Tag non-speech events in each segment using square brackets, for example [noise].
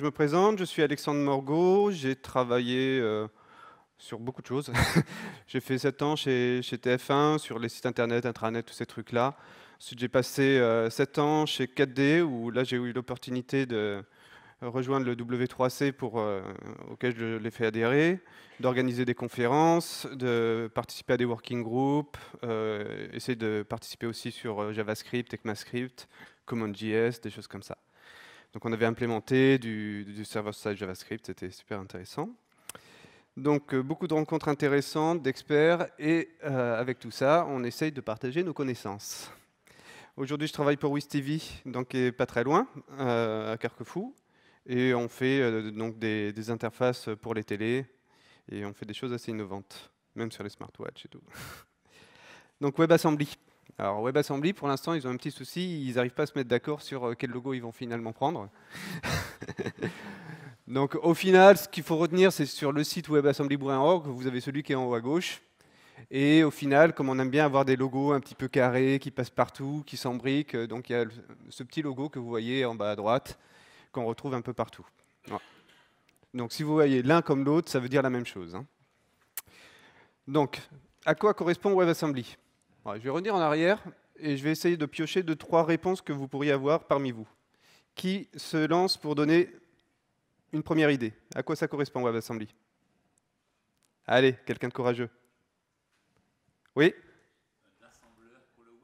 je me présente, je suis Alexandre morgot j'ai travaillé euh, sur beaucoup de choses. [laughs] j'ai fait 7 ans chez, TF1, sur les sites internet, intranet, tous ces trucs-là. Ensuite, j'ai passé 7 euh, ans chez 4D, où là, j'ai eu l'opportunité de rejoindre le W3C pour, euh, auquel je l'ai fait adhérer, d'organiser des conférences, de participer à des working groups, essayer de participer aussi sur JavaScript, ECMAScript, CommonJS, des choses comme ça. Donc on avait implémenté du, du server-side JavaScript, c'était super intéressant. Donc euh, beaucoup de rencontres intéressantes, d'experts, et euh, avec tout ça, on essaye de partager nos connaissances. Aujourd'hui, je travaille pour TV, donc pas très loin, euh, à Carquefou, et on fait donc des, interfaces pour les télés, et on fait des choses assez innovantes, même sur les smartwatches et tout. [laughs] donc WebAssembly. Alors WebAssembly, pour l'instant, ils ont un petit souci, ils n'arrivent pas à se mettre d'accord sur euh, quel logo ils vont finalement prendre. [laughs] Donc au final, ce qu'il faut retenir, c'est sur le site webassembly.org, vous avez celui qui est en haut à gauche. Et au final, comme on aime bien avoir des logos un petit peu carrés, qui passent partout, qui s'embriquent, euh, donc il y a ce petit logo que vous voyez en bas à droite, qu'on retrouve un peu partout. Donc si vous voyez l'un comme l'autre, ça veut dire la même chose. Hein. Donc, à quoi correspond WebAssembly je vais revenir en arrière et je vais essayer de piocher deux, trois réponses que vous pourriez avoir parmi vous. Qui se lance pour donner une première idée À quoi ça correspond WebAssembly Allez, quelqu'un de courageux. Oui Un assembleur pour le web.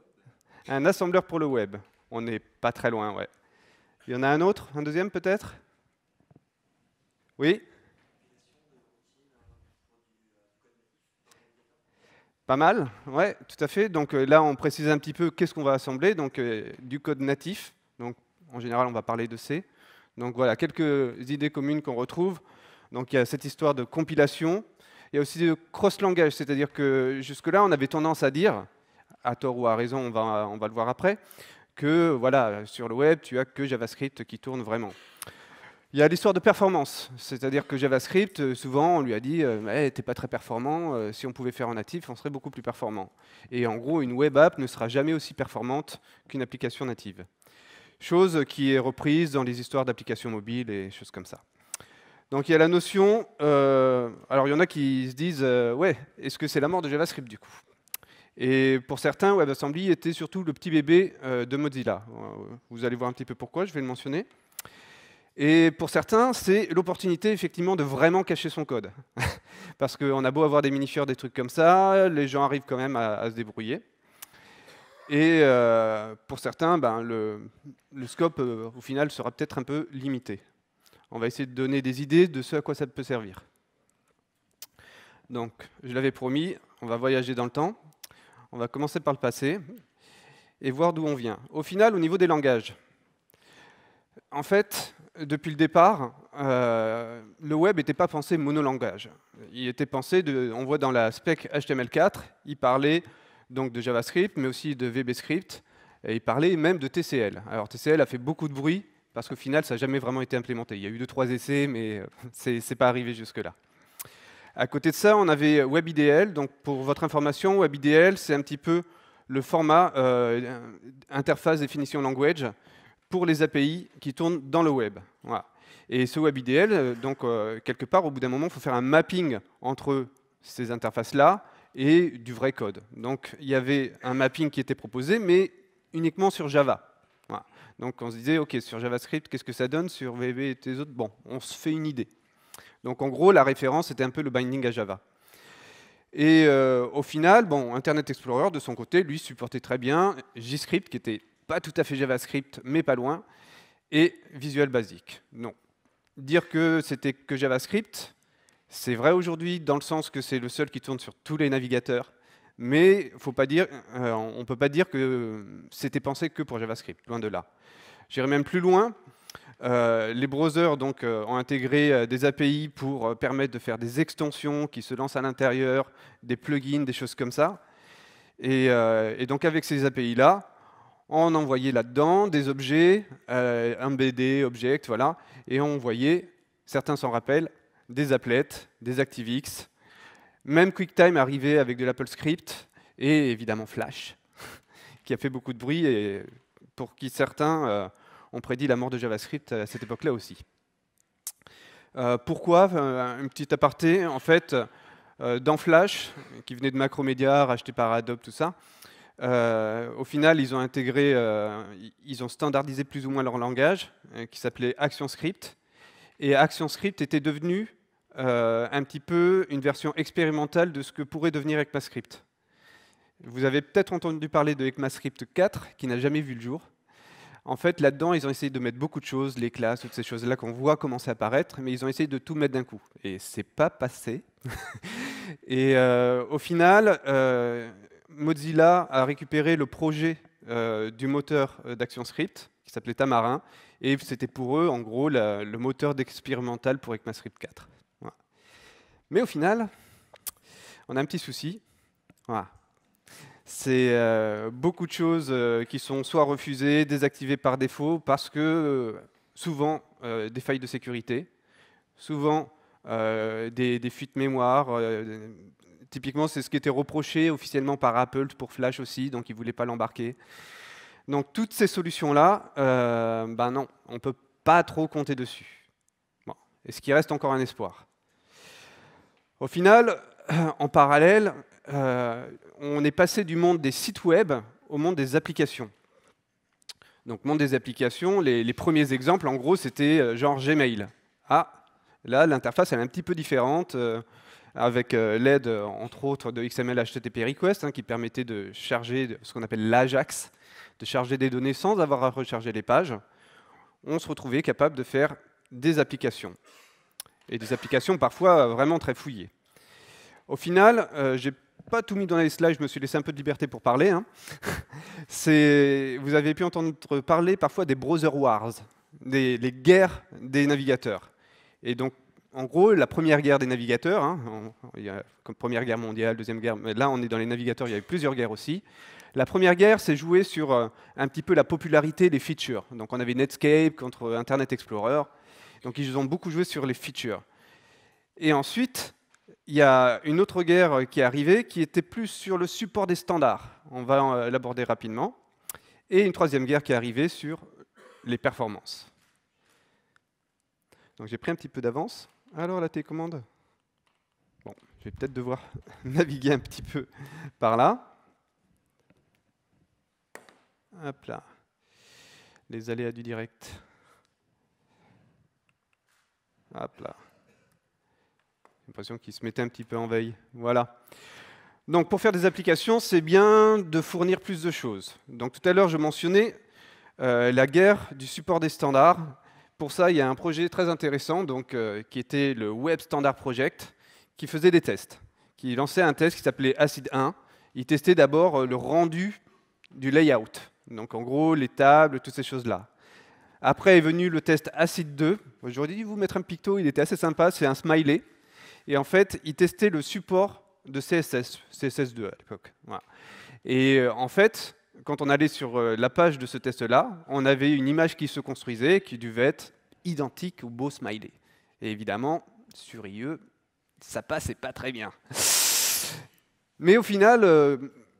Un assembleur pour le web. On n'est pas très loin, ouais. Il y en a un autre, un deuxième peut-être Oui Pas mal, ouais, tout à fait. Donc euh, là, on précise un petit peu qu'est-ce qu'on va assembler. Donc euh, du code natif. Donc en général, on va parler de C. Donc voilà, quelques idées communes qu'on retrouve. Donc il y a cette histoire de compilation. Il y a aussi de cross-langage, c'est-à-dire que jusque-là, on avait tendance à dire, à tort ou à raison, on va, on va le voir après, que voilà, sur le web, tu as que JavaScript qui tourne vraiment. Il y a l'histoire de performance, c'est-à-dire que JavaScript, euh, souvent, on lui a dit euh, t'es pas très performant, euh, si on pouvait faire en natif, on serait beaucoup plus performant. Et en gros, une web app ne sera jamais aussi performante qu'une application native. Chose qui est reprise dans les histoires d'applications mobiles et choses comme ça. Donc il y a la notion. alors il y en a qui se disent ouais, est-ce que c'est la mort de JavaScript du coup et pour certains, WebAssembly était surtout le petit bébé de Mozilla. Vous allez voir un petit peu pourquoi, je vais le mentionner. Et pour certains, c'est l'opportunité effectivement de vraiment cacher son code. [laughs] Parce qu'on a beau avoir des minifieurs, des trucs comme ça, les gens arrivent quand même à, se débrouiller. Et euh, pour certains, ben, le, le, scope euh, au final sera peut-être un peu limité. On va essayer de donner des idées de ce à quoi ça peut servir. Donc, je l'avais promis, on va voyager dans le temps. On va commencer par le passé et voir d'où on vient. Au final, au niveau des langages, en fait, depuis le départ, euh, le web n'était pas pensé monolangage. Il était pensé, de, on voit dans la spec HTML4, il parlait donc de JavaScript, mais aussi de VBScript, et il parlait même de TCL. Alors TCL a fait beaucoup de bruit, parce qu'au final, ça n'a jamais vraiment été implémenté. Il y a eu deux, trois essais, mais [laughs] c'est n'est pas arrivé jusque-là. À côté de ça, on avait WebIDL. Donc, pour votre information, WebIDL, c'est un petit peu le format euh, interface définition language pour les API qui tournent dans le web. Voilà. Et ce web euh, donc euh, quelque part, au bout d'un moment, il faut faire un mapping entre ces interfaces-là et du vrai code. Donc il y avait un mapping qui était proposé, mais uniquement sur Java. Donc on se disait, OK, sur JavaScript, qu'est-ce que ça donne Sur VB et tes autres, bon, on se fait une idée. Donc en gros, la référence c'était un peu le binding à Java. Et euh, au final, bon, Internet Explorer, de son côté, lui, supportait très bien JScript, qui était pas tout à fait JavaScript, mais pas loin, et Visual Basic. Non. Dire que c'était que JavaScript, c'est vrai aujourd'hui dans le sens que c'est le seul qui tourne sur tous les navigateurs, mais faut pas dire, euh, on ne peut pas dire que c'était pensé que pour JavaScript, loin de là. J'irai même plus loin. Euh, les browsers donc, euh, ont intégré des API pour permettre de faire des extensions qui se lancent à l'intérieur, des plugins, des choses comme ça. Et, et donc avec ces API-là, on envoyait là-dedans des objets, euh, un BD, object, voilà, et on envoyait, certains s'en rappellent, des applets, des ActiveX, même QuickTime arrivait avec de l'Apple Script, et évidemment Flash, [laughs] qui a fait beaucoup de bruit et pour qui certains euh, ont prédit la mort de JavaScript à cette époque-là aussi. Euh, pourquoi Un petit aparté, en fait, dans Flash, qui venait de Macromedia, racheté par Adobe, tout ça, euh, au final, ils ont intégré, euh, ils ont standardisé plus ou moins leur langage, euh, qui s'appelait ActionScript. Et ActionScript était devenu un petit peu une version expérimentale de ce que pourrait devenir ECMAScript. Vous avez peut-être entendu parler de ECMAScript 4, qui n'a jamais vu le jour. En fait, là-dedans, ils ont essayé de mettre beaucoup de choses, les classes, toutes ces choses-là qu'on voit commencer à apparaître, mais ils ont essayé de tout mettre d'un coup. Et c'est pas passé. [laughs] Et au final, Mozilla a récupéré le projet euh, du moteur euh, d'ActionScript qui s'appelait Tamarin, et c'était pour eux, en gros, le moteur d'expérimental pour ECMAScript 4. Mais au final, on a un petit souci. C'est euh, beaucoup de choses qui sont soit refusées, désactivées par défaut, parce que souvent des failles de sécurité, souvent des, des, fuites mémoire, Typiquement, c'est ce qui était reproché officiellement par Apple pour Flash aussi, donc ils ne voulaient pas l'embarquer. Donc toutes ces solutions-là, euh, ben non, on ne peut pas trop compter dessus. Bon. Est-ce qu'il reste encore un espoir Au final, [clears throat] en parallèle, euh, on est passé du monde des sites web au monde des applications. Donc monde des applications, les, premiers exemples, en gros, c'était euh, genre Gmail. Ah, là, l'interface, elle est un petit peu différente avec euh, l'aide, euh, entre autres, de XML HTTP Request, hein, qui permettait de charger ce qu'on appelle l'Ajax, de charger des données sans avoir à recharger les pages, on se retrouvait capable de faire des applications. Et des applications parfois euh, vraiment très fouillées. Au final, je j'ai pas tout mis dans les slides, je me suis laissé un peu de liberté pour parler. Hein. [laughs] vous avez pu entendre parler parfois des browser wars, les guerres des navigateurs. Et donc en gros, la première guerre des navigateurs, hein, comme première guerre mondiale, deuxième guerre, là on est dans les navigateurs, il y a eu plusieurs guerres aussi. La première guerre s'est jouée sur euh, un petit peu la popularité des features. Donc on avait Netscape contre Internet Explorer, donc ils ont beaucoup joué sur les features. Et ensuite, il y a une autre guerre euh, qui est arrivée qui était plus sur le support des standards. On va euh, l'aborder rapidement. Et une troisième guerre qui est arrivée sur les performances. Donc j'ai pris un petit peu d'avance. Alors la télécommande Bon, je vais peut-être devoir [laughs] naviguer un petit peu par là. Hop là. Les aléas du direct. Hop là. J'ai l'impression qu'il se mettait un petit peu en veille. Voilà. Donc pour faire des applications, c'est bien de fournir plus de choses. Donc tout à l'heure, je mentionnais euh, la guerre du support des standards. Pour ça, il y a un projet très intéressant donc, euh, qui était le Web Standard Project, qui faisait des tests, qui lançait un test qui s'appelait Acid 1. Il testait d'abord euh, le rendu du layout, donc en gros les tables, toutes ces choses-là. Après est venu le test Acid 2. Aujourd'hui, vous mettre un picto, il était assez sympa, c'est un smiley. Et en fait, il testait le support de CSS, CSS2 à l'époque. Et euh, en fait, quand on allait sur la page de ce test-là, on avait une image qui se construisait, qui devait identique au beau smiley. Et évidemment, sur IE, ça passait pas très bien. Mais au final, euh,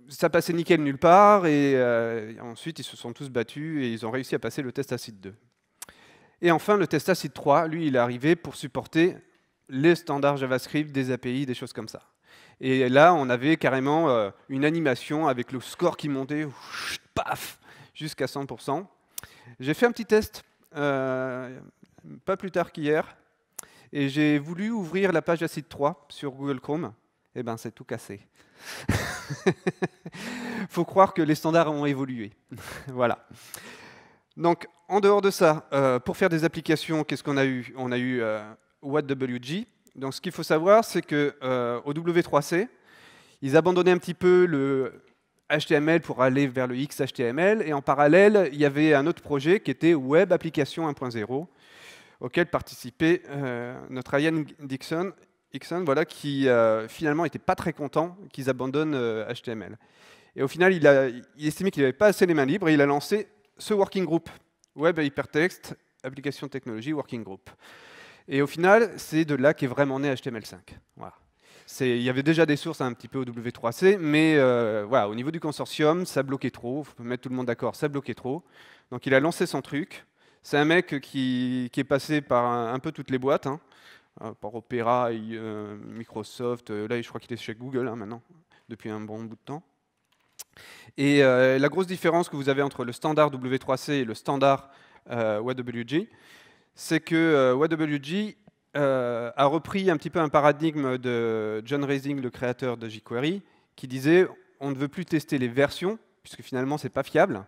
ça passait nickel nulle part, et, euh, ensuite ils se sont tous battus et ils ont réussi à passer le test acide 2. Et enfin, le test acide 3, lui, il est arrivé pour supporter les standards JavaScript, des API, des choses comme ça. Et là, on avait carrément euh, une animation avec le score qui montait, paf, jusqu'à 100%. J'ai fait un petit test pas plus tard qu'hier, et j'ai voulu ouvrir la page Acid 3 sur Google Chrome. Eh bien, c'est tout cassé. [laughs] faut croire que les standards ont évolué. [laughs] voilà. Donc, en dehors de ça, euh, pour faire des applications, qu'est-ce qu'on a eu On a eu euh, Donc, ce qu'il faut savoir, c'est que euh, au W3C, ils abandonnaient un petit peu le HTML pour aller vers le XHTML, et en parallèle, il y avait un autre projet qui était Web Application 1.0, auquel participait euh, notre Ian Dixon, voilà, qui euh, finalement n'était pas très content qu'ils abandonnent HTML. Euh, et au final, il, a, il estimait qu'il n'avait pas assez les mains libres et il a lancé ce working group, Web Hypertext Hypertexte, Application Technology Working Group. Et au final, c'est de là qu'est vraiment né HTML5. Voilà. Il y avait déjà des sources hein, un petit peu au W3C, mais voilà, au niveau du consortium, ça bloquait trop. Il faut mettre tout le monde d'accord, ça bloquait trop. Donc il a lancé son truc. C'est un mec qui, est passé par un, peu toutes les boîtes, hein. euh, par Opera, euh, Microsoft, euh, là je crois qu'il est chez Google hein, maintenant, depuis un bon bout de temps. Et la grosse différence que vous avez entre le standard W3C et le standard euh, YWG, c'est que YWG a repris un petit peu un paradigme de John Raising, le créateur de jQuery, qui disait on ne veut plus tester les versions, puisque finalement c'est pas fiable,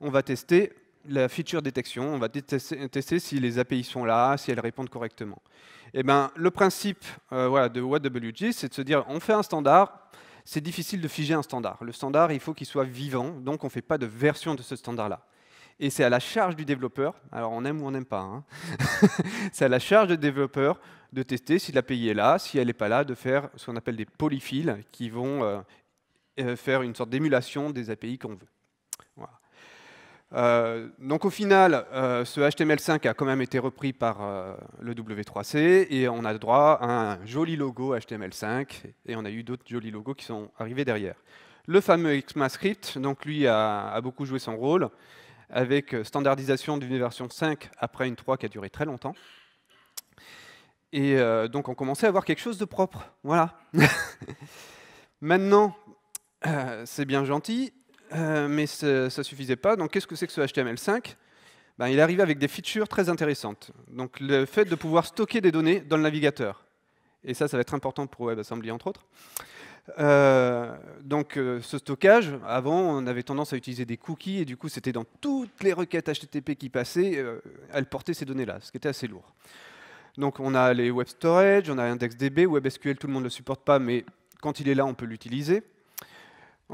on va tester la feature détection, on va tester, si les API sont là, si elles répondent correctement. Et eh ben, le principe euh, de wwg, c'est de se dire, on fait un standard, c'est difficile de figer un standard. Le standard, il faut qu'il soit vivant, donc on ne fait pas de version de ce standard-là. Et c'est à la charge du développeur, alors on aime ou on n'aime pas, hein, [laughs] c'est à la charge du développeur de tester si l'API est là, si elle n'est pas là, de faire ce qu'on appelle des polyphiles qui vont euh, euh, faire une sorte d'émulation des API qu'on veut. Euh, donc au final, euh, ce HTML5 a quand même été repris par euh, le W3C et on a droit à un joli logo HTML5 et on a eu d'autres jolis logos qui sont arrivés derrière. Le fameux XMAScript, donc lui a, beaucoup joué son rôle avec standardisation d'une version 5 après une 3 qui a duré très longtemps. Et donc on commençait à avoir quelque chose de propre. Voilà. [laughs] Maintenant, c'est bien gentil, euh, mais ça ne suffisait pas. Donc qu'est-ce que c'est que ce HTML5 ben, Il arrivé avec des features très intéressantes. Donc le fait de pouvoir stocker des données dans le navigateur. Et ça, ça va être important pour WebAssembly, entre autres. Euh, donc euh, ce stockage, avant on avait tendance à utiliser des cookies et du coup c'était dans toutes les requêtes HTTP qui passaient, elle elles portaient ces données-là, ce qui était assez lourd. Donc on a les web storage, on a IndexDB, WebSQL tout le monde ne le supporte pas mais quand il est là on peut l'utiliser.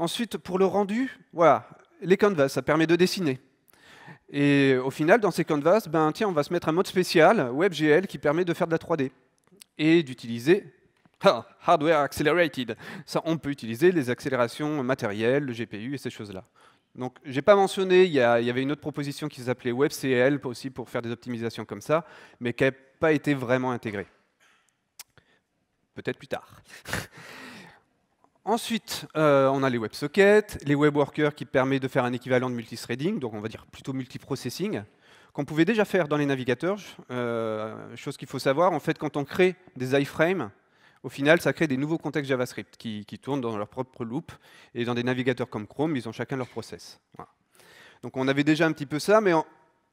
Ensuite, pour le rendu, voilà, les canvas, ça permet de dessiner. Et au final, dans ces canvas, ben, tiens, on va se mettre un mode spécial, WebGL, qui permet de faire de la 3D et d'utiliser ah, Hardware Accelerated. Ça, on peut utiliser les accélérations matérielles, le GPU et ces choses-là. Donc, je n'ai pas mentionné, il y, y, avait une autre proposition qui s'appelait WebCL aussi pour faire des optimisations comme ça, mais qui n'a pas été vraiment intégrée. Peut-être plus tard. [laughs] Ensuite, euh, on a les WebSockets, les WebWorkers qui permettent de faire un équivalent de multithreading, donc on va dire plutôt multiprocessing, qu'on pouvait déjà faire dans les navigateurs. Euh, chose qu'il faut savoir, en fait, quand on crée des iframes, au final, ça crée des nouveaux contextes JavaScript qui, tournent dans leur propre loop. Et dans des navigateurs comme Chrome, ils ont chacun leur process. Donc on avait déjà un petit peu ça, mais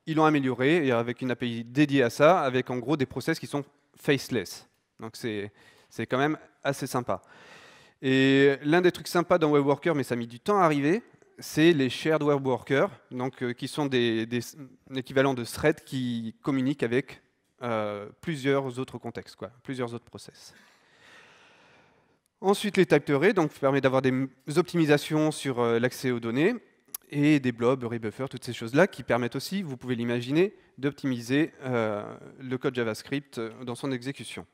ils l'ont amélioré et avec une API dédiée à ça, avec en gros des process qui sont faceless. Donc c'est quand même assez sympa. Et l'un des trucs sympas dans WebWorker, mais ça a mis du temps à arriver, c'est les shared WebWorker, donc, euh, qui sont des, équivalents de threads qui communiquent avec euh, plusieurs autres contextes, quoi, plusieurs autres process. Ensuite, les Array, donc permet d'avoir des optimisations sur euh, l'accès aux données et des blobs, rebuffers, toutes ces choses-là qui permettent aussi, vous pouvez l'imaginer, d'optimiser le code JavaScript dans son exécution.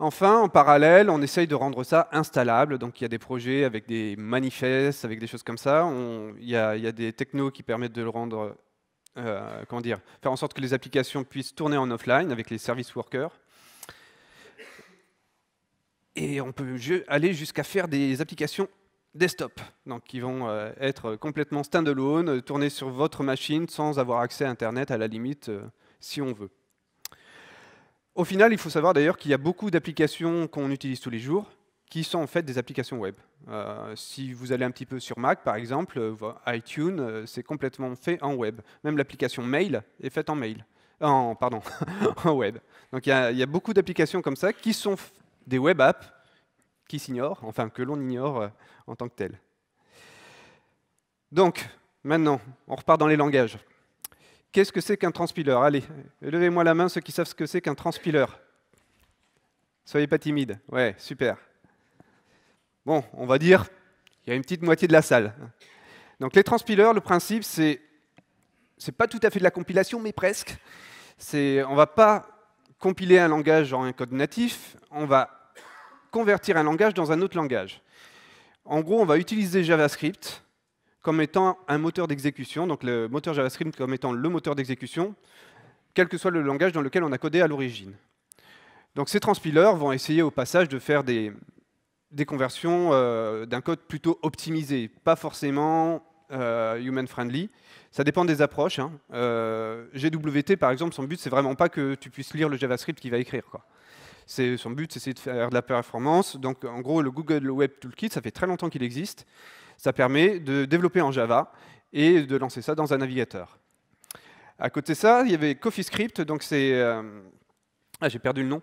Enfin, en parallèle, on essaye de rendre ça installable. Donc, il y a des projets avec des manifestes, avec des choses comme ça. il, y a, des technos qui permettent de le rendre, euh, comment dire, faire en sorte que les applications puissent tourner en offline avec les service workers. Et on peut aller jusqu'à faire des applications desktop, donc qui vont euh, être complètement standalone, tourner sur votre machine sans avoir accès à Internet à la limite, euh, si on veut. Au final, il faut savoir d'ailleurs qu'il y a beaucoup d'applications qu'on utilise tous les jours qui sont en fait des applications web. Euh, si vous allez un petit peu sur Mac, par exemple, euh, iTunes, euh, c'est complètement fait en web. Même l'application Mail est faite en mail. En, pardon, [laughs] en web. Donc il y, a beaucoup d'applications comme ça qui sont des web apps qui s'ignorent, enfin que l'on ignore en tant que tel. Donc, maintenant, on repart dans les langages. Qu'est-ce que c'est qu'un transpiler Allez, levez-moi la main ceux qui savent ce que c'est qu'un transpiler. Soyez pas timide. Ouais, super. Bon, on va dire, il y a une petite moitié de la salle. Donc les transpilers, le principe, c'est, c'est pas tout à fait de la compilation, mais presque. C'est, on va pas compiler un langage en un code natif, on va convertir un langage dans un autre langage. En gros, on va utiliser JavaScript comme étant un moteur d'exécution, donc le moteur JavaScript comme étant le moteur d'exécution, quel que soit le langage dans lequel on a codé à l'origine. Donc ces transpilers vont essayer au passage de faire des, des conversions euh, d'un code plutôt optimisé, pas forcément euh, human-friendly. Ça dépend des approches. Hein. Euh, GWT, par exemple, son but, c'est vraiment pas que tu puisses lire le JavaScript qu'il va écrire. Quoi. Son but, c'est de faire de la performance. Donc, en gros, le Google Web Toolkit, ça fait très longtemps qu'il existe. Ça permet de développer en Java et de lancer ça dans un navigateur. À côté de ça, il y avait CoffeeScript, donc c'est... Euh, ah, j'ai perdu le nom.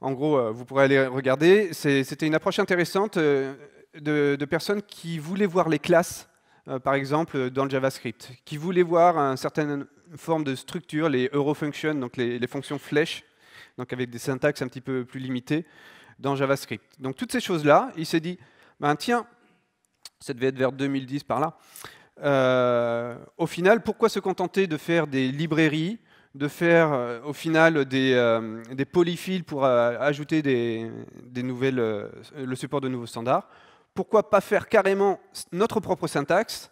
En gros, euh, vous pourrez aller regarder. C'était une approche intéressante euh, de, personnes qui voulaient voir les classes, par exemple, dans le JavaScript, qui voulaient voir une certaine forme de structure, les Eurofunctions, donc les, fonctions flèches, donc avec des syntaxes un petit peu plus limitées, dans JavaScript. Donc toutes ces choses-là, il s'est dit, ben, tiens, ça devait être vers 2010 par là. Euh, au final, pourquoi se contenter de faire des librairies, de faire euh, au final des, euh, polyfiles pour ajouter des, nouvelles, le support de nouveaux standards Pourquoi pas faire carrément notre propre syntaxe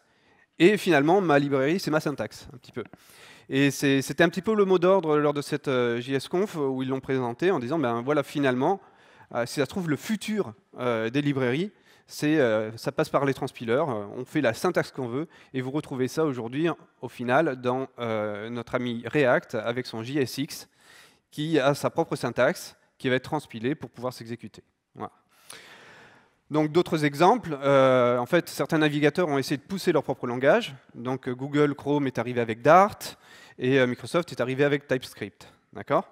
Et finalement, ma librairie, c'est ma syntaxe, un petit peu. Et c'était un petit peu le mot d'ordre lors de cette JSConf où ils l'ont présenté en disant, ben voilà, finalement, si ça se trouve, le futur des librairies, euh, ça passe par les transpileurs, euh, on fait la syntaxe qu'on veut, et vous retrouvez ça aujourd'hui, au final, dans euh, notre ami React avec son JSX, qui a sa propre syntaxe, qui va être transpilée pour pouvoir s'exécuter. Donc d'autres exemples, en fait, certains navigateurs ont essayé de pousser leur propre langage. Donc Google Chrome est arrivé avec Dart, et Microsoft est arrivé avec TypeScript. D'accord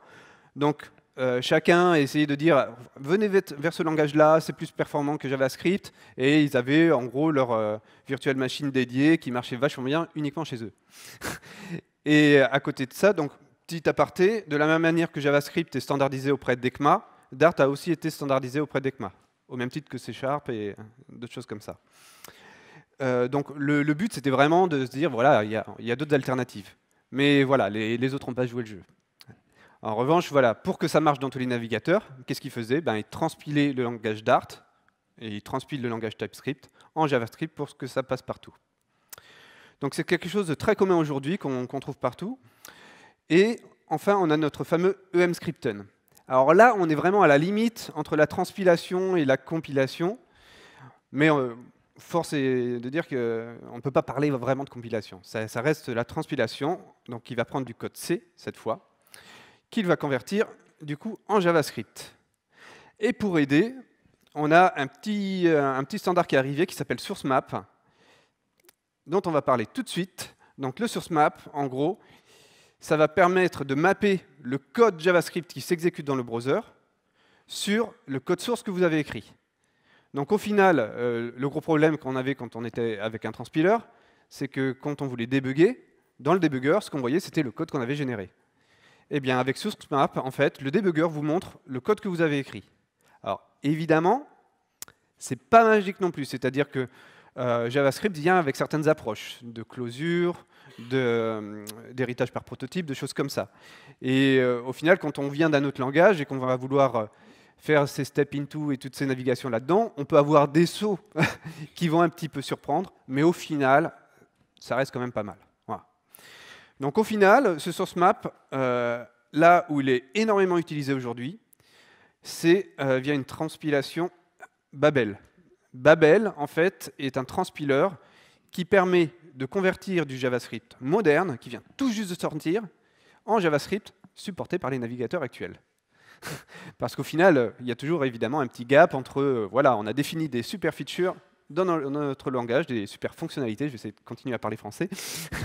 Donc euh, chacun essayait de dire venez vers ce langage-là, c'est plus performant que JavaScript, et ils avaient en gros leur euh, virtuelle machine dédiée qui marchait vachement bien uniquement chez eux. [laughs] et à côté de ça, donc petit aparté, de la même manière que JavaScript est standardisé auprès d'ECMA, Dart a aussi été standardisé auprès d'ECMA, au même titre que C Sharp et euh, d'autres choses comme ça. donc le, but c'était vraiment de se dire voilà, il y a, d'autres alternatives. Mais voilà, les, les autres n'ont pas joué le jeu. En revanche, voilà, pour que ça marche dans tous les navigateurs, qu'est-ce qu'il faisait ben, Il le langage Dart et il transpile le langage TypeScript en JavaScript pour que ça passe partout. Donc c'est quelque chose de très commun aujourd'hui qu'on trouve partout. Et enfin, on a notre fameux EMScripten. Alors là, on est vraiment à la limite entre la transpilation et la compilation, mais euh, force est de dire qu'on ne peut pas parler vraiment de compilation. Ça, reste la transpilation, donc qui va prendre du code C cette fois, qu'il va convertir du coup en JavaScript. Et pour aider, on a euh, un petit, standard qui est arrivé qui s'appelle SourceMap, dont on va parler tout de suite. Donc le SourceMap, en gros, ça va permettre de mapper le code JavaScript qui s'exécute dans le browser sur le code source que vous avez écrit. Donc au final, euh, le gros problème qu'on avait quand on était avec un transpiler, c'est que quand on voulait débugger, dans le débugger, ce qu'on voyait, c'était le code qu'on avait généré. Eh bien, avec source en fait, le débugger vous montre le code que vous avez écrit. Alors, évidemment, c'est pas magique non plus. C'est-à-dire que euh, JavaScript vient avec certaines approches de closure, euh, d'héritage par prototype, de choses comme ça. Et euh, au final, quand on vient d'un autre langage et qu'on va vouloir faire ces step into et toutes ces navigations là-dedans, on peut avoir des sauts [laughs] qui vont un petit peu surprendre, mais au final, ça reste quand même pas mal. Donc au final, ce source map, euh, là où il est énormément utilisé aujourd'hui, c'est euh, via une transpilation Babel. Babel, en fait, est un transpiler qui permet de convertir du JavaScript moderne, qui vient tout juste de sortir, en JavaScript supporté par les navigateurs actuels. [laughs] Parce qu'au final, il y a toujours évidemment un petit gap entre, euh, voilà, on a défini des super features dans notre langage, des super fonctionnalités, je vais essayer de continuer à parler français,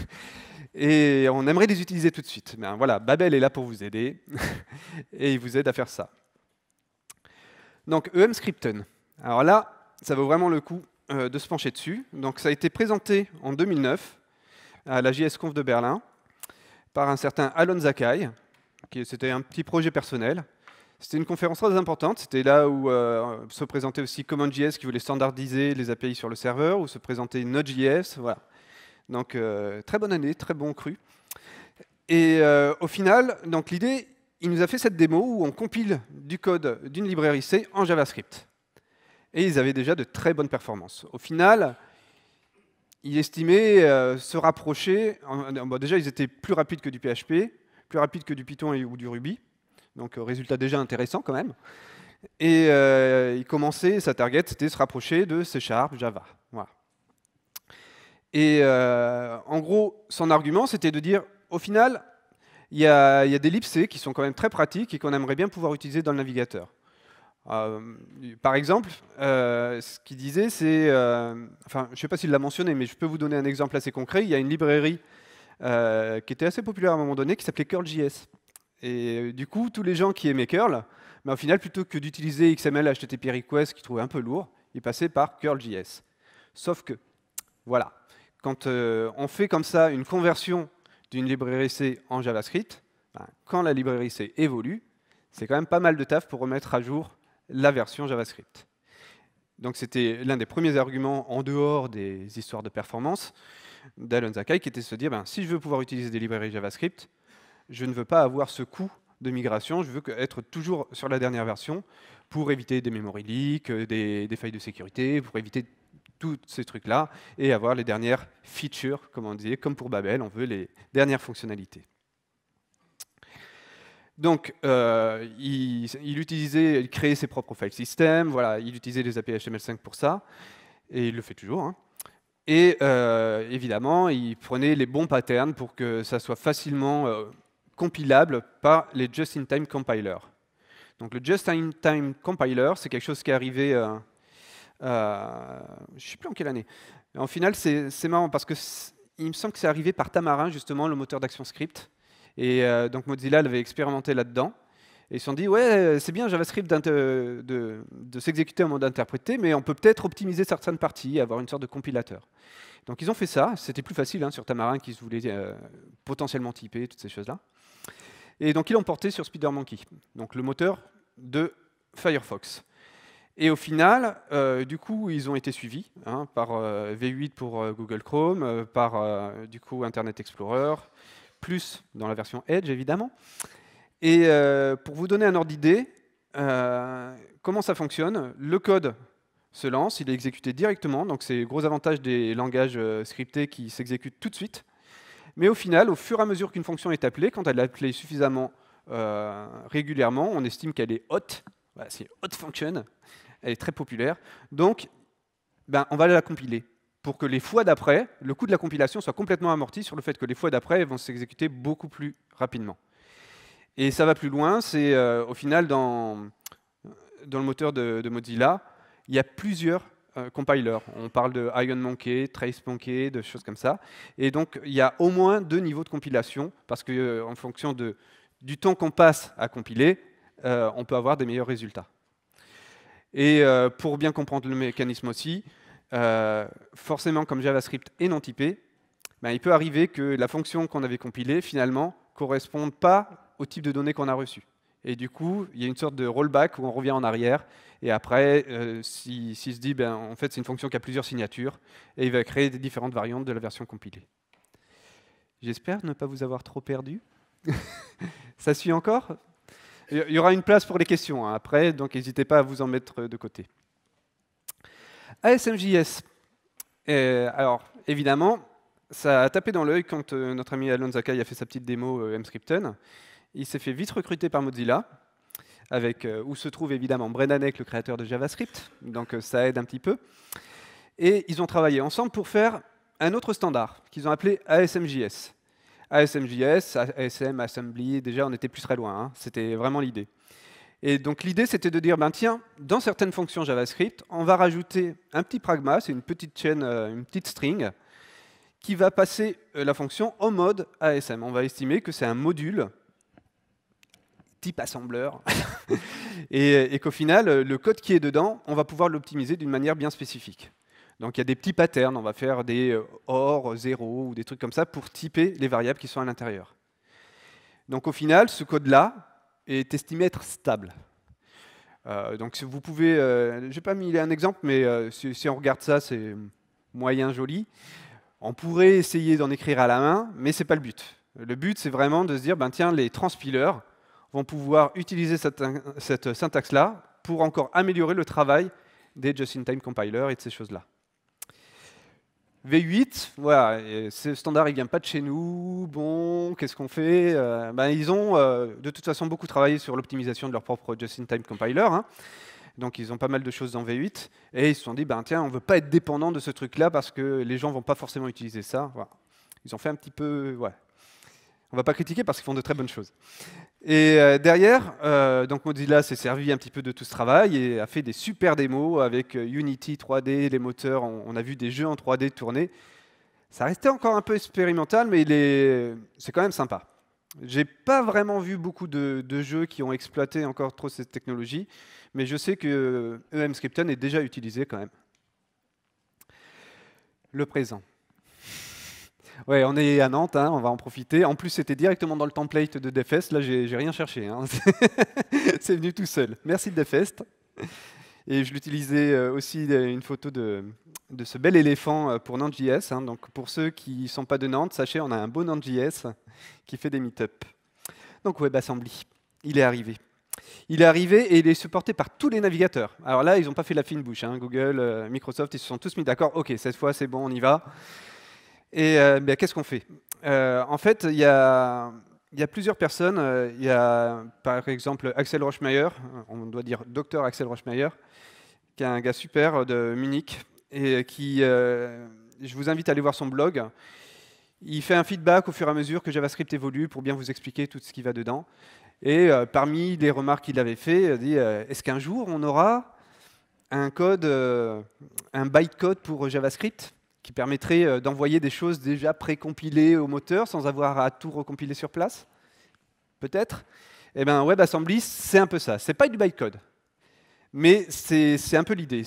[laughs] et on aimerait les utiliser tout de suite. Mais hein, voilà, Babel est là pour vous aider [laughs] et il vous aide à faire ça. Donc EMScripten. Alors là, ça vaut vraiment le coup euh, de se pencher dessus. Donc ça a été présenté en 2009 à la JSConf de Berlin par un certain Alon Zakai, qui c'était un petit projet personnel. C'était une conférence très importante. C'était là où euh, se présentait aussi CommonJS qui voulait standardiser les API sur le serveur, ou se présentait Node.js. Voilà. Donc euh, très bonne année, très bon cru. Et euh, au final, donc l'idée, il nous a fait cette démo où on compile du code d'une librairie C en JavaScript. Et ils avaient déjà de très bonnes performances. Au final, ils estimaient euh, se rapprocher. déjà, ils étaient plus rapides que du PHP, plus rapides que du Python ou du Ruby. Donc, résultat déjà intéressant quand même. Et il ils commençaient, sa target, de se rapprocher de C Sharp, Java. Et euh, en gros, son argument, c'était de dire, au final, il y, a des lipsets qui sont quand même très pratiques et qu'on aimerait bien pouvoir utiliser dans le navigateur. Euh, par exemple, euh, ce qu'il disait, c'est, enfin, je ne sais pas s'il l'a mentionné, mais je peux vous donner un exemple assez concret. Il y a une librairie qui était assez populaire à un moment donné, qui s'appelait CurlJS. Et du coup, tous les gens qui aimaient Curl, mais au final, plutôt que d'utiliser XML HTTP request, qu'ils trouvaient un peu lourd, ils passaient par CurlJS. Sauf que, voilà, quand euh, on fait comme ça une conversion d'une librairie C en JavaScript, ben, quand la librairie C évolue, c'est quand même pas mal de taf pour remettre à jour la version JavaScript. Donc c'était l'un des premiers arguments en dehors des histoires de performance d'Alan Zakai, qui était de se dire, ben, si je veux pouvoir utiliser des librairies JavaScript, je ne veux pas avoir ce coût de migration, je veux être toujours sur la dernière version pour éviter des memory leaks, euh, des failles de sécurité, pour éviter tous ces trucs-là et avoir les dernières features, comme on disait, comme pour Babel, on veut les dernières fonctionnalités. Donc, euh, il, utilisait, il créait ses propres file systems, voilà, il utilisait les API HTML5 pour ça, et il le fait toujours. Hein. Et euh, évidemment, il prenait les bons patterns pour que ça soit facilement euh, compilable par les just-in-time compilers. Donc le just-in-time compiler, c'est quelque chose qui est arrivé euh, je ne sais plus en quelle année. En final, c'est marrant parce que il me semble que c'est arrivé par Tamarin, justement, le moteur d'action script. Et euh, donc Mozilla l'avait expérimenté là-dedans. Et ils se sont dit, ouais, c'est bien JavaScript euh, de, de s'exécuter en mode interprété, mais on peut peut-être optimiser certaines parties, avoir une sorte de compilateur. Donc ils ont fait ça, c'était plus facile hein, sur Tamarin qui se voulait potentiellement typer, toutes ces choses-là. Et donc ils l'ont porté sur SpiderMonkey, donc le moteur de Firefox. Et au final, euh, du coup, ils ont été suivis hein, par euh, V8 pour euh, Google Chrome, par du coup Internet Explorer, plus dans la version Edge évidemment. Et pour vous donner un ordre d'idée, comment ça fonctionne Le code se lance, il est exécuté directement, donc c'est le gros avantage des langages scriptés qui s'exécutent tout de suite. Mais au final, au fur et à mesure qu'une fonction est appelée, quand elle est appelée suffisamment régulièrement, on estime qu'elle est hot », c'est hot function, elle est très populaire. Donc, ben, on va la compiler pour que les fois d'après, le coût de la compilation soit complètement amorti sur le fait que les fois d'après vont s'exécuter beaucoup plus rapidement. Et ça va plus loin, c'est euh, au final dans, le moteur de, Mozilla, il y a plusieurs euh, compilers. On parle de Trace TraceMonkey, de choses comme ça. Et donc il y a au moins deux niveaux de compilation, parce qu'en euh, en fonction du temps qu'on passe à compiler, on peut avoir des meilleurs résultats. Et euh, pour bien comprendre le mécanisme aussi, euh, forcément, comme JavaScript est non typé, ben, il peut arriver que la fonction qu'on avait compilée, finalement, corresponde pas au type de données qu'on a reçu. Et du coup, il y a une sorte de rollback où on revient en arrière. Et après, s'il euh, si, si se dit, ben, en fait, c'est une fonction qui a plusieurs signatures, et il va créer différentes variantes de la version compilée. J'espère ne pas vous avoir trop perdu. [laughs] Ça suit encore il y aura une place pour les questions hein, après, donc n'hésitez pas à vous en mettre de côté. ASMJS. alors, évidemment, ça a tapé dans l'œil quand euh, notre ami Alon Zakai a fait sa petite démo euh, Mscripten. Il s'est fait vite recruter par Mozilla, avec, euh, où se trouve évidemment Brendan le créateur de JavaScript, donc ça aide un petit peu. Et ils ont travaillé ensemble pour faire un autre standard qu'ils ont appelé ASMJS. ASMJS, ASM, Assembly, déjà on était plus très loin, hein. c'était vraiment l'idée. Et donc l'idée c'était de dire, ben, tiens, dans certaines fonctions JavaScript, on va rajouter un petit pragma, c'est une petite chaîne, euh, une petite string, qui va passer euh, la fonction au mode ASM. On va estimer que c'est un module type assembleur, [laughs] et, et qu'au final, euh, le code qui est dedans, on va pouvoir l'optimiser d'une manière bien spécifique. Donc il y a des petits patterns, on va faire des euh, OR, 0 ou des trucs comme ça pour typer les variables qui sont à l'intérieur. Donc au final, ce code-là est estimé être stable. Euh, donc vous pouvez, euh, j'ai pas mis un exemple, mais euh, si, on regarde ça, c'est moyen joli. On pourrait essayer d'en écrire à la main, mais c'est pas le but. Le but, c'est vraiment de se dire, ben tiens, les transpilers vont pouvoir utiliser cette, cette syntaxe-là pour encore améliorer le travail des just-in-time compilers et de ces choses-là. V8, voilà, ce standard il vient pas de chez nous, bon, qu'est-ce qu'on fait euh, ben, Ils ont euh, de toute façon beaucoup travaillé sur l'optimisation de leur propre just-in-time compiler, hein. donc ils ont pas mal de choses dans V8, et ils se sont dit, ben, tiens, on veut pas être dépendant de ce truc-là parce que les gens vont pas forcément utiliser ça. Ils ont fait un petit peu, ouais, on ne va pas critiquer parce qu'ils font de très bonnes choses. Et euh, derrière, euh, donc Mozilla s'est servi un petit peu de tout ce travail et a fait des super démos avec euh, Unity 3D, les moteurs. On, a vu des jeux en 3D tourner. Ça restait encore un peu expérimental, mais c'est quand même sympa. J'ai pas vraiment vu beaucoup de, jeux qui ont exploité encore trop cette technologie, mais je sais que EM est déjà utilisé quand même. Le présent on est à Nantes, hein, on va en profiter. En plus, c'était directement dans le template de Defest. Là, j'ai rien cherché. Hein. [laughs] C'est venu tout seul. Merci Defest. Et je l'utilisais euh, aussi euh, une photo de, ce bel éléphant euh, pour Nantes.js. Hein. Donc, pour ceux qui ne sont pas de Nantes, sachez, on a un beau Nantes.js qui fait des meet-up. Donc, WebAssembly, il est arrivé. Il est arrivé et il est supporté par tous les navigateurs. Alors là, ils n'ont pas fait la fine bouche. Google, Microsoft, ils se sont tous mis d'accord. Ok, cette fois, c'est bon, on y va. Et euh, ben, qu'est-ce qu'on fait euh, En fait, il y a, plusieurs personnes. Il y a par exemple Axel Rochmeyer, on doit dire docteur Axel Rochmeyer, qui est un gars super de Munich et qui, euh, je vous invite à aller voir son blog. Il fait un feedback au fur et à mesure que JavaScript évolue pour bien vous expliquer tout ce qui va dedans. Et parmi les remarques qu'il avait fait, il a dit est-ce qu'un jour on aura un code, un bytecode pour JavaScript qui permettrait euh, d'envoyer des choses déjà précompilées au moteur sans avoir à tout recompiler sur place Peut-être Eh bien, WebAssembly, c'est un peu ça. Ce n'est pas du bytecode, mais c'est un peu l'idée.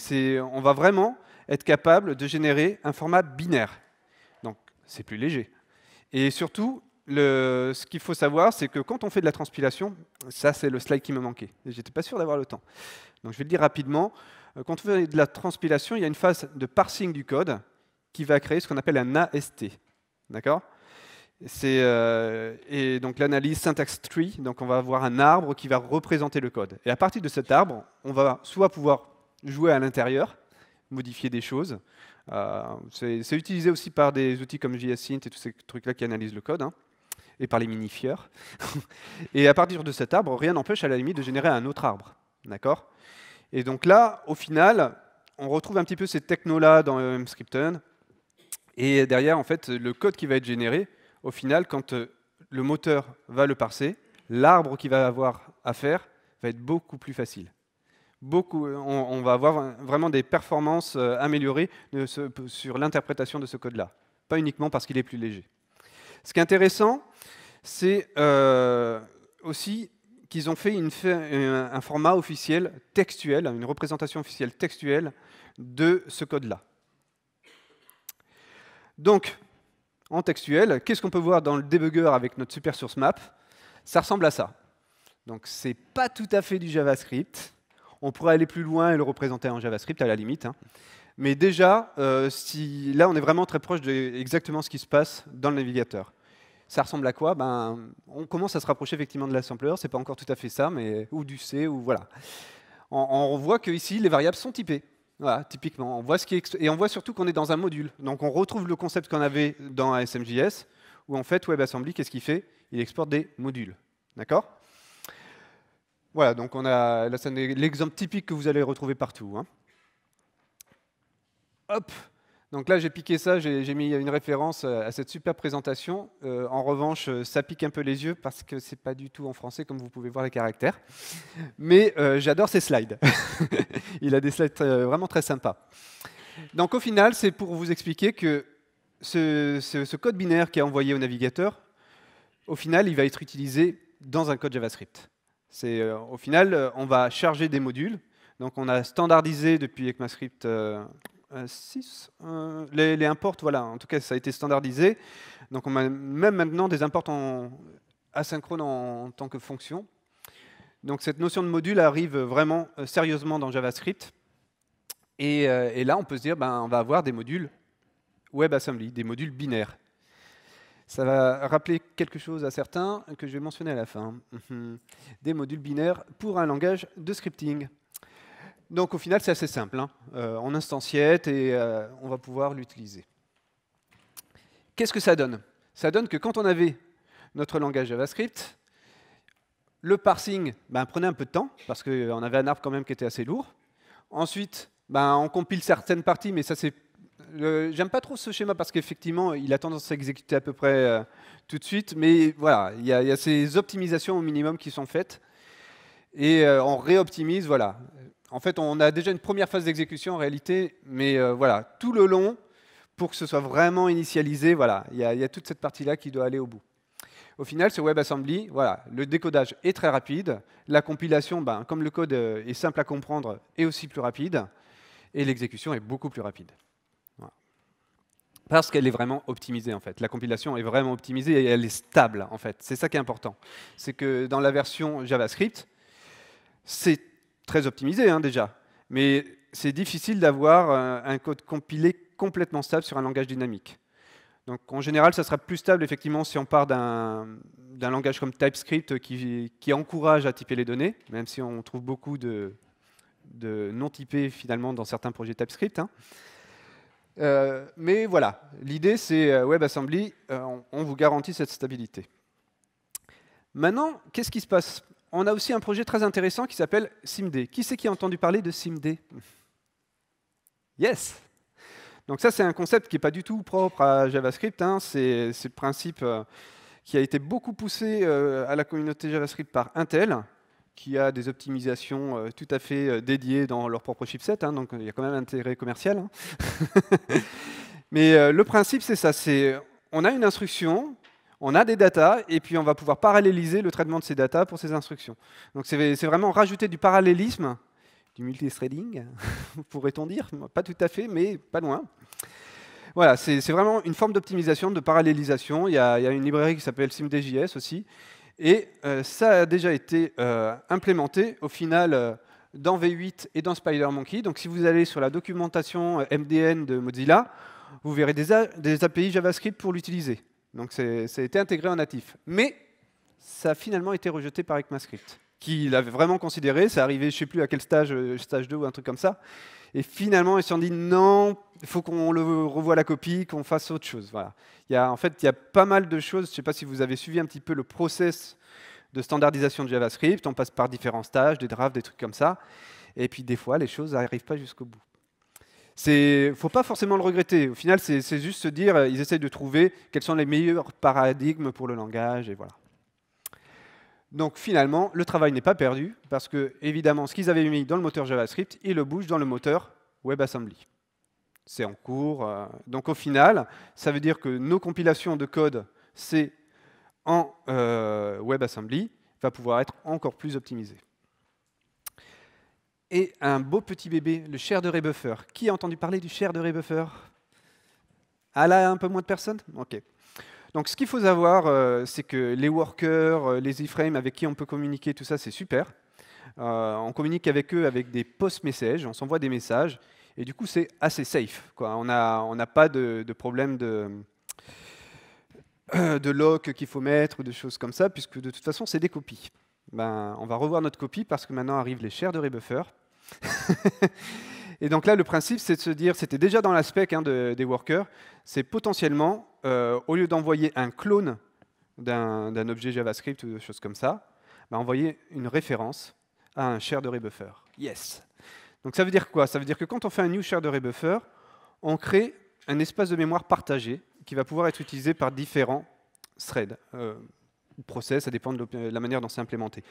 On va vraiment être capable de générer un format binaire. Donc, c'est plus léger. Et surtout, le, ce qu'il faut savoir, c'est que quand on fait de la transpilation, ça c'est le slide qui me manquait. J'étais pas sûr d'avoir le temps. Donc je vais le dire rapidement. Euh, quand on fait de la transpilation, il y a une phase de parsing du code qui va créer ce qu'on appelle un AST. D'accord euh, et donc l'analyse syntax tree, donc on va avoir un arbre qui va représenter le code. Et à partir de cet arbre, on va soit pouvoir jouer à l'intérieur, modifier des choses. Euh, c'est utilisé aussi par des outils comme JSINT et tous ces trucs-là qui analysent le code, hein, et par les minifieurs. [laughs] et à partir de cet arbre, rien n'empêche à la limite de générer un autre arbre. D'accord Et donc là, au final, on retrouve un petit peu ces technos-là dans Scripten, et derrière, en fait, le code qui va être généré, au final, quand euh, le moteur va le parser, l'arbre qui va avoir à faire va être beaucoup plus facile. Beaucoup, euh, on, va avoir vraiment des performances euh, améliorées sur l'interprétation de ce code-là, pas uniquement parce qu'il est plus léger. Ce qui est intéressant, c'est aussi qu'ils ont fait un format officiel textuel, une représentation officielle textuelle de ce code-là. Donc, en textuel, qu'est-ce qu'on peut voir dans le debugger avec notre super source map Ça ressemble à ça. Donc, ce n'est pas tout à fait du JavaScript. On pourrait aller plus loin et le représenter en JavaScript à la limite. Hein. Mais déjà, euh, si, là, on est vraiment très proche de exactement ce qui se passe dans le navigateur. Ça ressemble à quoi ben, On commence à se rapprocher effectivement de l'assembleur. C'est pas encore tout à fait ça, mais ou du C, ou voilà. On, on voit que ici, les variables sont typées. Voilà, typiquement. On voit ce qui Et on voit surtout qu'on est dans un module. Donc on retrouve le concept qu'on avait dans ASMJS, où en fait WebAssembly, qu'est-ce qu'il fait Il exporte des modules. D'accord Voilà, donc on a là, c'est l'exemple typique que vous allez retrouver partout. Hein. Hop donc là, j'ai piqué ça, j'ai mis une référence euh, à cette super présentation. Euh, en revanche, euh, ça pique un peu les yeux parce que c'est pas du tout en français, comme vous pouvez voir les caractères. Mais j'adore ces slides. [laughs] Il a des slides vraiment très sympas. Donc au final, c'est pour vous expliquer que ce, code binaire qui est envoyé au navigateur, au final, il va être utilisé dans un code JavaScript. C'est au final, on va charger des modules. Donc on a standardisé depuis ECMAScript 6, les, imports, voilà, en tout cas ça a été standardisé. Donc on a même maintenant des imports en, asynchrones en, tant que fonction. Donc cette notion de module arrive vraiment euh, sérieusement dans JavaScript. Euh, et, là on peut se dire, ben, on va avoir des modules WebAssembly, des modules binaires. Ça va rappeler quelque chose à certains que je vais mentionner à la fin. Mhm. Des modules binaires pour un langage de scripting. Donc au final, c'est assez simple. Hein. Euh, on instanciète et euh, on va pouvoir l'utiliser. Qu'est-ce que ça donne Ça donne que quand on avait notre langage JavaScript, le parsing ben, prenait un peu de temps, parce qu'on avait un arbre quand même qui était assez lourd. Ensuite, ben, on compile certaines parties, mais ça c'est... J'aime pas trop ce schéma parce qu'effectivement, il a tendance à s'exécuter à peu près euh, tout de suite, mais voilà, il y, y, a ces optimisations au minimum qui sont faites, et on réoptimise, voilà en fait, on a déjà une première phase d'exécution en réalité, mais euh, voilà, tout le long, pour que ce soit vraiment initialisé, voilà, il y, a toute cette partie-là qui doit aller au bout. Au final, ce WebAssembly, voilà, le décodage est très rapide, la compilation, ben, comme le code euh, est simple à comprendre, est aussi plus rapide, et l'exécution est beaucoup plus rapide. Parce qu'elle est vraiment optimisée, en fait. La compilation est vraiment optimisée et elle est stable, en fait. C'est ça qui est important. C'est que dans la version JavaScript, c'est très optimisé hein, déjà, mais c'est difficile d'avoir euh, un code compilé complètement stable sur un langage dynamique. Donc en général, ça sera plus stable effectivement si on part d'un langage comme TypeScript qui, encourage à typer les données, même si on trouve beaucoup de, non-typés finalement dans certains projets TypeScript. Hein. Euh, mais voilà, l'idée c'est euh, WebAssembly, on vous garantit cette stabilité. Maintenant, qu'est-ce qui se passe on a aussi un projet très intéressant qui s'appelle SIMD. Qui c'est qui a entendu parler de SIMD Yes Donc ça, c'est un concept qui n'est pas du tout propre à JavaScript. Hein. C'est le principe euh, qui a été beaucoup poussé euh, à la communauté JavaScript par Intel, qui a des optimisations euh, tout à fait dédiées dans leur propre chipset. Hein. Donc il y a quand même un intérêt commercial. Hein. [laughs] Mais le principe, c'est ça. On a une instruction on a des datas et puis on va pouvoir paralléliser le traitement de ces datas pour ces instructions. Donc c'est vraiment rajouter du parallélisme, du multithreading, [laughs] pourrait-on dire, pas tout à fait, mais pas loin. Voilà, c'est vraiment une forme d'optimisation, de parallélisation. Il y, a, une librairie qui s'appelle SimDJS aussi. Et euh, ça a déjà été euh, implémenté au final euh, dans V8 et dans SpiderMonkey. Donc si vous allez sur la documentation MDN de Mozilla, vous verrez des API JavaScript pour l'utiliser. Donc ça a été intégré en natif. Mais ça a finalement été rejeté par ECMAScript, qui l'avait vraiment considéré, ça arrivait je ne sais plus à quel stage, euh, stage 2 ou un truc comme ça. Et finalement, ils se sont dit non, il faut qu'on le revoie la copie, qu'on fasse autre chose. Voilà. Il y a, en fait, il y a pas mal de choses. Je ne sais pas si vous avez suivi un petit peu le process de standardisation de JavaScript. On passe par différents stages, des drafts, des trucs comme ça. Et puis des fois, les choses n'arrivent pas jusqu'au bout ne faut pas forcément le regretter. Au final, c'est, juste se dire, euh, ils essayent de trouver quels sont les meilleurs paradigmes pour le langage, et voilà. Donc finalement, le travail n'est pas perdu, parce que évidemment, ce qu'ils avaient mis dans le moteur JavaScript, ils le bougent dans le moteur WebAssembly. C'est en cours. Euh, donc au final, ça veut dire que nos compilations de code C en euh, WebAssembly va pouvoir être encore plus optimisées et un beau petit bébé, le chair de Rebuffer. Qui a entendu parler du chair de Rebuffer Ah là, un peu moins de personnes Ok. Donc ce qu'il faut savoir, euh, c'est que les workers, euh, les iframes avec qui on peut communiquer, tout ça, c'est super. Euh, on communique avec eux avec des post-messages, on s'envoie des messages, et du coup c'est assez safe. On n'a pas de, problème de, lock qu'il faut mettre ou de choses comme ça, puisque de toute façon c'est des copies. Ben, on va revoir notre copie parce que maintenant arrivent les chairs de Rebuffer, [laughs] et donc là, le principe, c'est de se dire, c'était déjà dans l'aspect hein, des workers, c'est potentiellement, euh, au lieu d'envoyer un clone d'un objet JavaScript ou des choses comme ça, bah, envoyer une référence à un share de buffer. Yes Donc ça veut dire quoi Ça veut dire que quand on fait un new share de buffer, on crée un espace de mémoire partagé qui va pouvoir être utilisé par différents threads, euh, ou process, ça dépend de la manière dont c'est implémenté.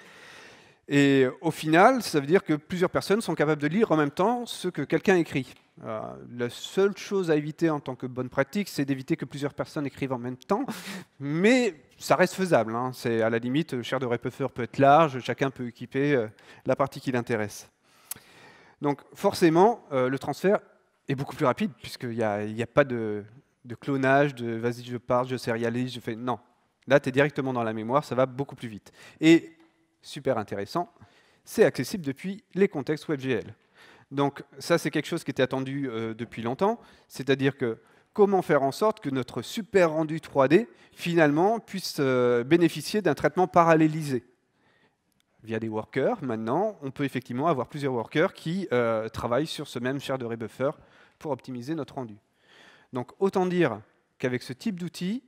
Et au final, ça veut dire que plusieurs personnes sont capables de lire en même temps ce que quelqu'un écrit. Euh, la seule chose à éviter en tant que bonne pratique, c'est d'éviter que plusieurs personnes écrivent en même temps, mais ça reste faisable. Hein. C'est à la limite, chair de Repuffer peut être large, chacun peut équiper euh, la partie qui l'intéresse. Donc forcément, euh, le transfert est beaucoup plus rapide, puisqu'il n'y a, pas de, de clonage, de vas-y, je pars, je sérialise, je fais... Non, là, tu es directement dans la mémoire, ça va beaucoup plus vite. Et super intéressant, c'est accessible depuis les contextes WebGL. Donc ça, c'est quelque chose qui était attendu euh, depuis longtemps, c'est-à-dire que comment faire en sorte que notre super rendu 3D, finalement, puisse euh, bénéficier d'un traitement parallélisé. Via des workers, maintenant, on peut effectivement avoir plusieurs workers qui euh, travaillent sur ce même share de buffer pour optimiser notre rendu. Donc autant dire qu'avec ce type d'outil,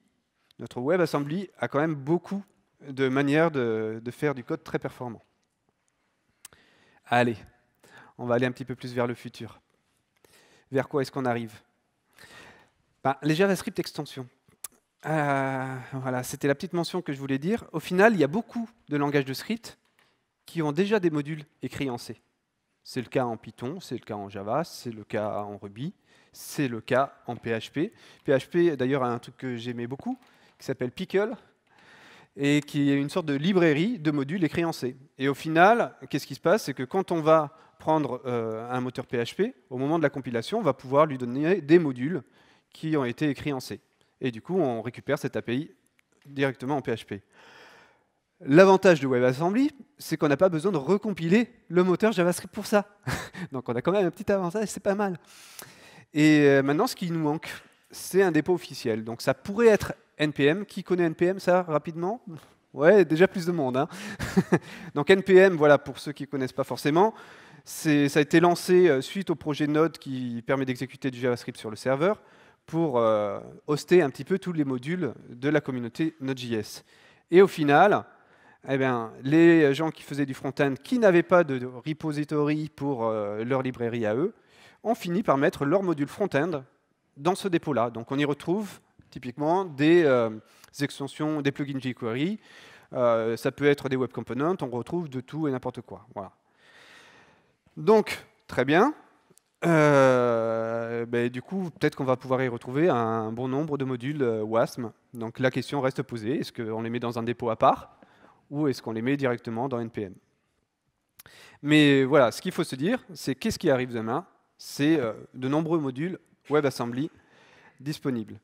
notre WebAssembly a quand même beaucoup de manière de, faire du code très performant. Allez, on va aller un petit peu plus vers le futur. Vers quoi est-ce qu'on arrive ben, Les JavaScript extensions. Euh, voilà, c'était la petite mention que je voulais dire. Au final, il y a beaucoup de langages de script qui ont déjà des modules écrits en C. C'est le cas en Python, c'est le cas en Java, c'est le cas en Ruby, c'est le cas en PHP. PHP, d'ailleurs, a un truc que j'aimais beaucoup, qui s'appelle Pickle, et qui est une sorte de librairie de modules écrits en C. Et au final, qu'est-ce qui se passe C'est que quand on va prendre euh, un moteur PHP, au moment de la compilation, on va pouvoir lui donner des modules qui ont été écrits en C. Et du coup, on récupère cette API directement en PHP. L'avantage de WebAssembly, c'est qu'on n'a pas besoin de recompiler le moteur JavaScript pour ça. [laughs] Donc on a quand même un petit avantage, c'est pas mal. Et euh, maintenant, ce qui nous manque, c'est un dépôt officiel. Donc ça pourrait être NPM. Qui connaît NPM, ça, rapidement Ouais, déjà plus de monde. Hein. [laughs] Donc NPM, voilà, pour ceux qui ne connaissent pas forcément, ça a été lancé euh, suite au projet Node qui permet d'exécuter du JavaScript sur le serveur pour euh, hoster un petit peu tous les modules de la communauté Node.js. Et au final, eh bien, les gens qui faisaient du front-end, qui n'avaient pas de repository pour euh, leur librairie à eux, ont fini par mettre leur module front-end dans ce dépôt-là. Donc on y retrouve typiquement des, euh, extensions, des plugins jQuery. Euh, ça peut être des web components, on retrouve de tout et n'importe quoi. Voilà. Donc, très bien. Euh, ben, du coup, peut-être qu'on va pouvoir y retrouver un bon nombre de modules WASM. Donc la question reste posée, est-ce qu'on les met dans un dépôt à part ou est-ce qu'on les met directement dans NPM Mais voilà, ce qu'il faut se dire, c'est qu'est-ce qui arrive demain C'est de nombreux modules WebAssembly disponibles.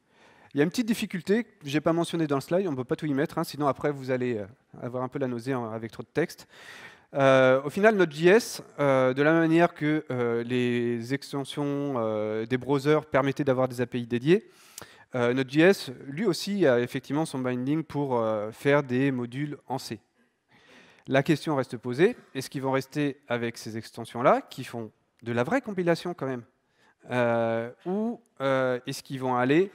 Il y a une petite difficulté que je pas mentionnée dans le slide, on ne peut pas tout y mettre, hein, sinon après vous allez euh, avoir un peu la nausée avec trop de texte. Euh, au final, notre JS, euh, de la manière que les extensions des browsers permettaient d'avoir des API dédiées, notre JS, lui aussi, a effectivement son binding pour faire des modules en C. La question reste posée, est-ce qu'ils vont rester avec ces extensions-là, qui font de la vraie compilation quand même, ou est-ce qu'ils vont aller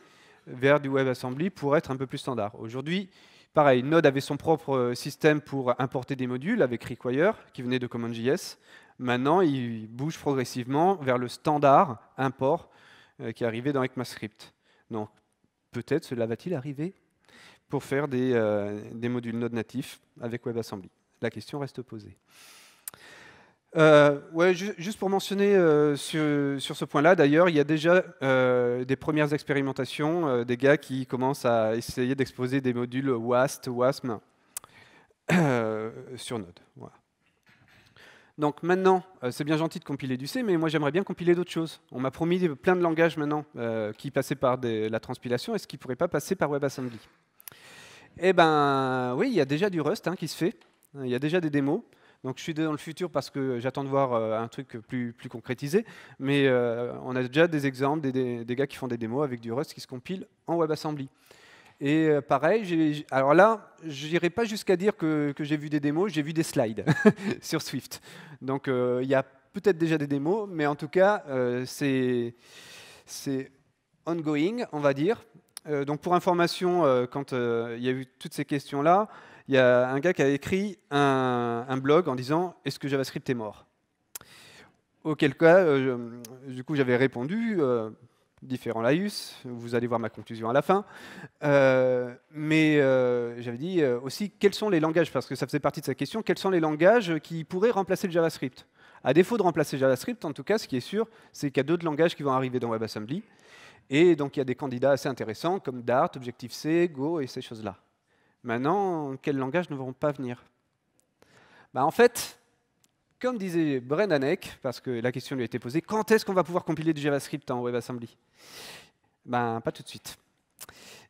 vers du WebAssembly pour être un peu plus standard. Aujourd'hui, pareil, Node avait son propre euh, système pour importer des modules avec Require, qui venait de CommonJS. Maintenant, il bouge progressivement vers le standard import euh, qui est arrivé dans ECMAScript. Donc, peut-être cela va-t-il arriver pour faire des, euh, des modules Node natifs avec WebAssembly La question reste posée. Euh, ouais, juste pour mentionner euh, sur, ce point-là, d'ailleurs, il y a déjà euh, des premières expérimentations des gars qui commencent à essayer d'exposer des modules WAST, WASM sur Node. Donc maintenant, c'est bien gentil de compiler du C, mais moi j'aimerais bien compiler d'autres choses. On m'a promis plein de langages maintenant qui passaient par la transpilation est ce qui ne pourraient pas passer par WebAssembly. Eh ben oui, il y a déjà du Rust hein, qui se fait, il y a déjà des démos. Donc je suis dans le futur parce que j'attends de voir euh, un truc plus, plus concrétisé. Mais euh, on a déjà des exemples, des, des, gars qui font des démos avec du Rust qui se compile en WebAssembly. Et euh, pareil, alors là, je n'irai pas jusqu'à dire que, que j'ai vu des démos, j'ai vu des slides [laughs] sur Swift. Donc il y a peut-être déjà des démos, mais en tout cas, c'est ongoing, on va dire. donc pour information, quand il y a eu toutes ces questions-là, il y a un gars qui a écrit un, blog en disant Est-ce que JavaScript est mort Auquel cas, euh, du coup, j'avais répondu euh, différents laïus, vous allez voir ma conclusion à la fin. Euh, mais j'avais dit aussi quels sont les langages, parce que ça faisait partie de sa question quels sont les langages qui pourraient remplacer le JavaScript à défaut de remplacer JavaScript, en tout cas, ce qui est sûr, c'est qu'il y a d'autres langages qui vont arriver dans WebAssembly. Et donc, il y a des candidats assez intéressants comme Dart, Objective-C, Go et ces choses-là. Maintenant, quel langages ne vont pas venir bah, En fait, comme disait Brendan parce que la question lui a été posée, quand est-ce qu'on va pouvoir compiler du JavaScript en WebAssembly Ben, pas tout de suite.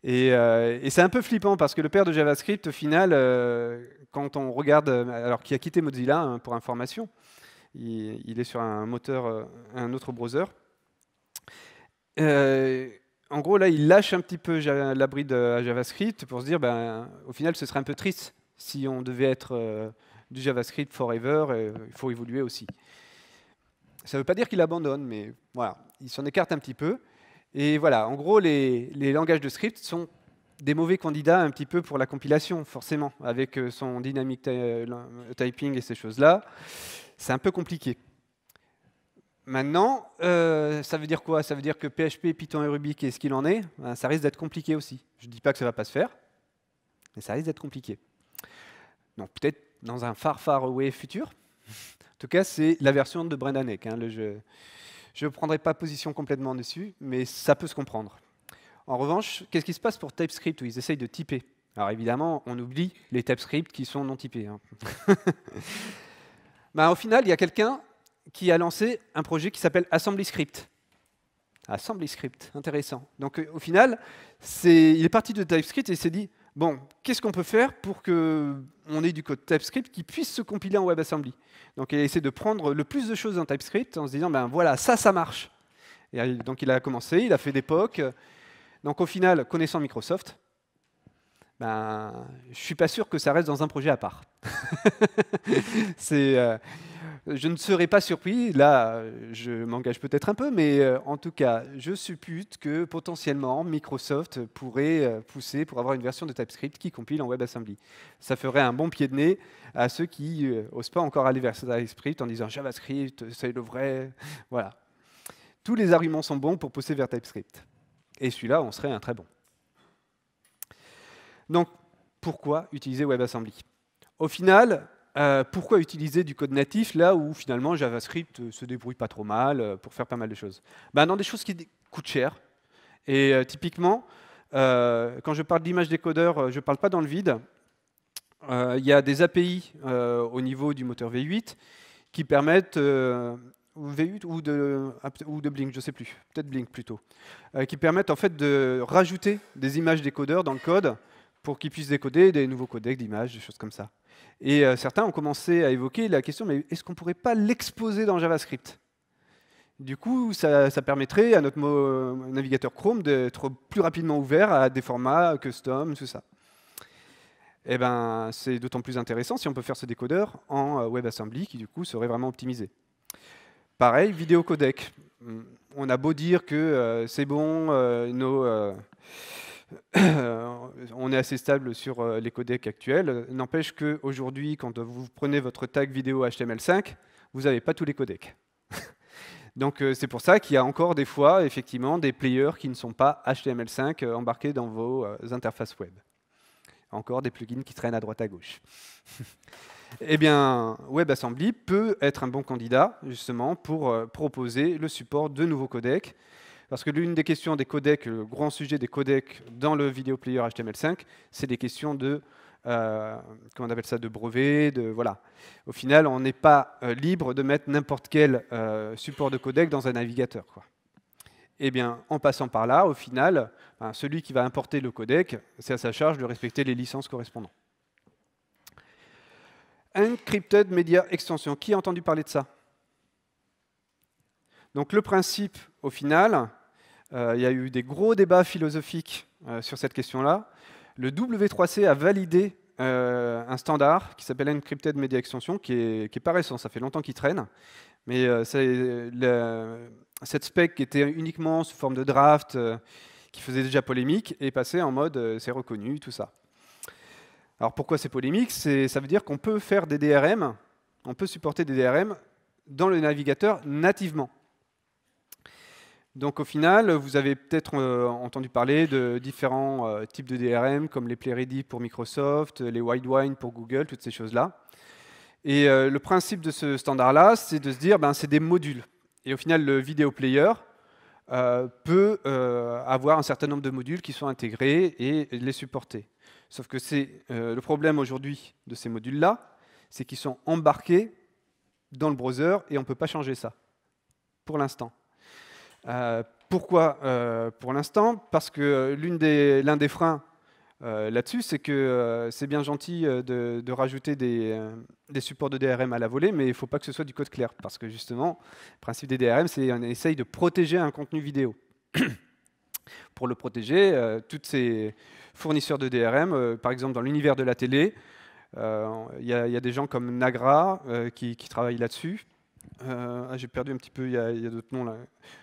Euh, et, c'est un peu flippant parce que le père de JavaScript, au final, euh, quand on regarde, alors qui a quitté Mozilla hein, pour information, il, est sur un moteur, euh, un autre browser en gros, là, il lâche un petit peu l'abri de JavaScript pour se dire, ben, au final, ce serait un peu triste si on devait être euh, du JavaScript forever, il faut évoluer aussi. Ça ne veut pas dire qu'il abandonne, mais voilà, il s'en écarte un petit peu. Et voilà, en gros, les, les, langages de script sont des mauvais candidats un petit peu pour la compilation, forcément, avec euh, son dynamic euh, typing et ces choses-là. C'est un peu compliqué. Maintenant, euh, ça veut dire quoi Ça veut dire que PHP, Python et Ruby, qu'est-ce qu'il en est ben, Ça risque d'être compliqué aussi. Je ne dis pas que ça ne va pas se faire, mais ça risque d'être compliqué. Donc peut-être dans un far far away futur. en tout cas, c'est la version de Brendan hein, Je ne prendrai pas position complètement dessus, mais ça peut se comprendre. En revanche, qu'est-ce qui se passe pour TypeScript où ils essayent de typer Alors évidemment, on oublie les TypeScript qui sont non typés. Hein. [laughs] Ben, au final, il y a quelqu'un qui a lancé un projet qui s'appelle AssemblyScript. Script. Script, intéressant. Donc euh, au final, il est parti de TypeScript et s'est dit, bon, qu'est-ce qu'on peut faire pour qu'on ait du code TypeScript qui puisse se compiler en WebAssembly Donc il a essayé de prendre le plus de choses dans TypeScript en se disant, ben voilà, ça, ça marche. Et donc il a commencé, il a fait des Donc au final, connaissant Microsoft, ben, je ne suis pas sûr que ça reste dans un projet à part. [laughs] C'est... Euh, je ne serais pas surpris, là je m'engage peut-être un peu, mais euh, en tout cas, je suppute que potentiellement Microsoft pourrait euh, pousser pour avoir une version de TypeScript qui compile en WebAssembly. Ça ferait un bon pied de nez à ceux qui n'osent euh, pas encore aller vers TypeScript en disant JavaScript, c'est le vrai. Voilà. Tous les arguments sont bons pour pousser vers TypeScript. Et celui-là, on serait un très bon. Donc, pourquoi utiliser WebAssembly Au final, euh, pourquoi utiliser du code natif là où finalement JavaScript euh, se débrouille pas trop mal euh, pour faire pas mal de choses ben, Dans des choses qui coûtent cher. Et typiquement, quand je parle d'image décodeur, je ne parle pas dans le vide. Il y a des API au niveau du moteur V8 qui permettent V8 ou de, Blink, je sais plus, peut-être Blink plutôt, qui permettent en fait de rajouter des images décodeurs dans le code pour qu'ils puissent décoder des nouveaux codecs d'images, des choses comme ça. Et euh, certains ont commencé à évoquer la question, mais est-ce qu'on ne pourrait pas l'exposer dans JavaScript Du coup, ça, permettrait à notre navigateur Chrome d'être plus rapidement ouvert à des formats custom, tout ça. Et eh ben, c'est d'autant plus intéressant si on peut faire ce décodeur en euh, WebAssembly, qui du coup serait vraiment optimisé. Pareil, vidéo codec. On a beau dire que euh, c'est bon, nos... [coughs] on est assez stable sur euh, les codecs actuels. N'empêche qu'aujourd'hui, quand vous prenez votre tag vidéo HTML5, vous n'avez pas tous les codecs. [laughs] Donc euh, c'est pour ça qu'il y a encore des fois, effectivement, des players qui ne sont pas HTML5 euh, embarqués dans vos interfaces web. Encore des plugins qui traînent à droite à gauche. [laughs] eh bien, WebAssembly peut être un bon candidat, justement, pour proposer le support de nouveaux codecs parce que l'une des questions des codecs, le grand sujet des codecs dans le vidéo player HTML5, c'est des questions de, euh, on appelle ça, de brevets, de voilà. Au final, on n'est pas euh, libre de mettre n'importe quel euh, support de codec dans un navigateur. Quoi. Eh bien, en passant par là, au final, ben, celui qui va importer le codec, c'est à sa charge de respecter les licences correspondantes. Encrypted Media Extension. Qui a entendu parler de ça donc le principe, au final, euh, il y a eu des gros débats philosophiques euh, sur cette question-là. Le W3C a validé euh, un standard qui s'appelle Encrypted Media Extension, qui est, pas récent, ça fait longtemps qu'il traîne. Mais cette spec qui était uniquement sous forme de draft, qui faisait déjà polémique, est passée en mode c'est reconnu, tout ça. Alors pourquoi c'est polémique Ça veut dire qu'on peut faire des DRM, on peut supporter des DRM dans le navigateur nativement. Donc au final, vous avez peut-être euh, entendu parler de différents euh, types de DRM, comme les PlayReady pour Microsoft, les WideWine pour Google, toutes ces choses-là. Et euh, le principe de ce standard-là, c'est de se dire, ben, c'est des modules. Et au final, le vidéo player peut avoir un certain nombre de modules qui sont intégrés et les supporter. Sauf que c'est le problème aujourd'hui de ces modules-là, c'est qu'ils sont embarqués dans le browser et on ne peut pas changer ça, pour l'instant. Euh, pourquoi euh, pour l'instant Parce que euh, l'un des, freins là-dessus, c'est que c'est bien gentil de, rajouter des, supports de DRM à la volée, mais il ne faut pas que ce soit du code clair, parce que justement, le principe des DRM, c'est qu'on essaye de protéger un contenu vidéo. [coughs] pour le protéger, tous ces fournisseurs de DRM, par exemple dans l'univers de la télé, il y, a des gens comme Nagra qui, qui travaillent là-dessus. Euh, ah, j'ai perdu un petit peu, il y a, d'autres noms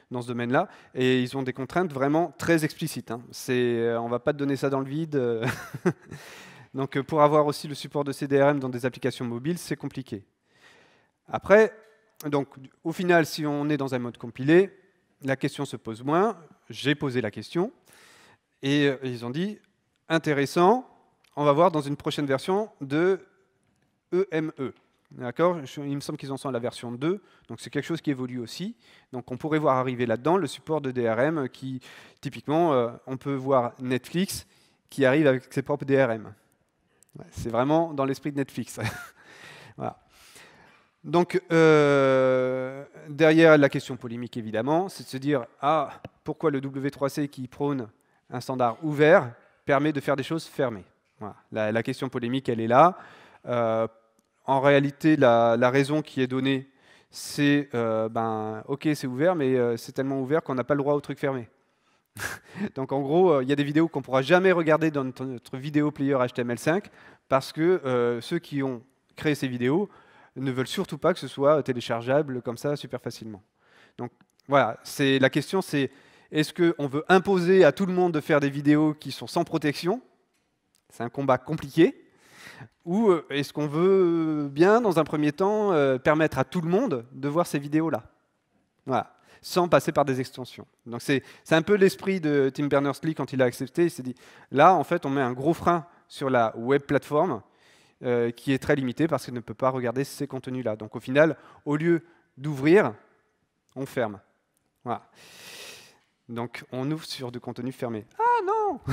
dans ce domaine-là. Et ils ont des contraintes vraiment très explicites. Hein. Euh, on ne va pas te donner ça dans le vide. Euh. [laughs] Donc pour avoir aussi le support de CDRM dans des applications mobiles, c'est compliqué. Après, donc, au final, si on est dans un mode compilé, la question se pose moins. J'ai posé la question. Et ils ont dit, intéressant, on va voir dans une prochaine version de EME. D'accord Il me semble qu'ils en sont à la version 2, donc c'est quelque chose qui évolue aussi. Donc on pourrait voir arriver là-dedans le support de DRM qui, typiquement, euh, on peut voir Netflix qui arrive avec ses propres DRM. c'est vraiment dans l'esprit de Netflix. [laughs] voilà. Donc euh, derrière la question polémique, évidemment, c'est de se dire, ah, pourquoi le W3C qui prône un standard ouvert permet de faire des choses fermées la, question polémique, elle est là. Euh, en réalité, la, raison qui est donnée, c'est euh, ben, ok, c'est ouvert, mais euh, c'est tellement ouvert qu'on n'a pas le droit au truc fermé. [laughs] Donc en gros, euh, il y a des vidéos qu'on ne pourra jamais regarder dans notre, vidéo player HTML5 parce que ceux qui ont créé ces vidéos ne veulent surtout pas que ce soit téléchargeable comme ça super facilement. Donc voilà, c'est la question c'est est-ce qu'on veut imposer à tout le monde de faire des vidéos qui sont sans protection C'est un combat compliqué. Ou euh, est-ce qu'on veut bien, dans un premier temps, euh, permettre à tout le monde de voir ces vidéos-là Voilà, sans passer par des extensions. Donc c'est un peu l'esprit de Tim Berners-Lee quand il a accepté. Il s'est dit, là, en fait, on met un gros frein sur la web plateforme euh, qui est très limitée parce qu'elle ne peut pas regarder ces contenus-là. Donc au final, au lieu d'ouvrir, on ferme. Voilà. Donc on ouvre sur du contenu fermé. Ah non [laughs]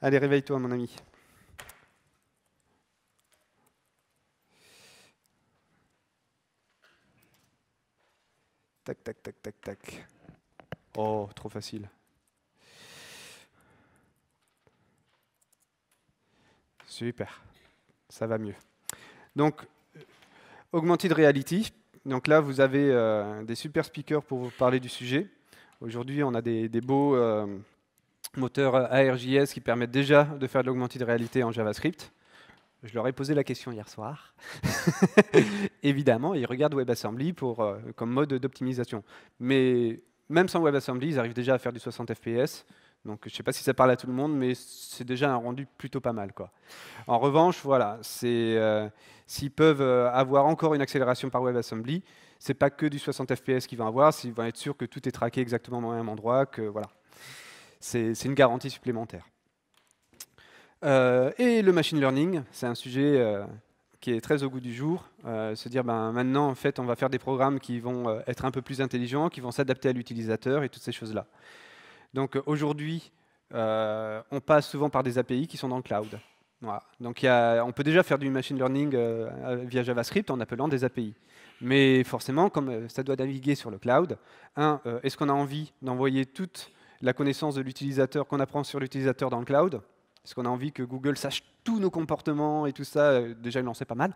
Allez, réveille-toi, mon ami. Tac, tac, tac, tac, tac. Oh, trop facile. Super, ça va mieux. Donc, augmented reality. Donc là, vous avez euh, des super speakers pour vous parler du sujet. Aujourd'hui, on a des, beaux euh, moteurs ARJS qui permettent déjà de faire de l'augmented reality en JavaScript. Je leur ai posé la question hier soir. [laughs] Évidemment, ils regardent WebAssembly pour, euh, comme mode d'optimisation. Mais même sans WebAssembly, ils arrivent déjà à faire du 60 fps. Donc je ne sais pas si ça parle à tout le monde, mais c'est déjà un rendu plutôt pas mal. Quoi. En revanche, voilà, euh, s'ils peuvent euh, avoir encore une accélération par WebAssembly, c'est pas que du 60 fps qu'ils vont avoir, ils vont être sûrs que tout est traqué exactement au même endroit, que voilà. C'est une garantie supplémentaire. Euh, et le machine learning, c'est un sujet euh, qui est très au goût du jour. Euh, se dire, ben, maintenant, en fait, on va faire des programmes qui vont être un peu plus intelligents, qui vont s'adapter à l'utilisateur et toutes ces choses-là. Donc aujourd'hui, on passe souvent par des API qui sont dans le cloud. Donc on peut déjà faire du machine learning via JavaScript en appelant des API. Mais forcément, comme ça doit naviguer sur le cloud, est-ce qu'on a envie d'envoyer toute la connaissance de l'utilisateur qu'on apprend sur l'utilisateur dans le cloud est-ce qu'on a envie que Google sache tous nos comportements et tout ça, euh, déjà il en sait pas mal,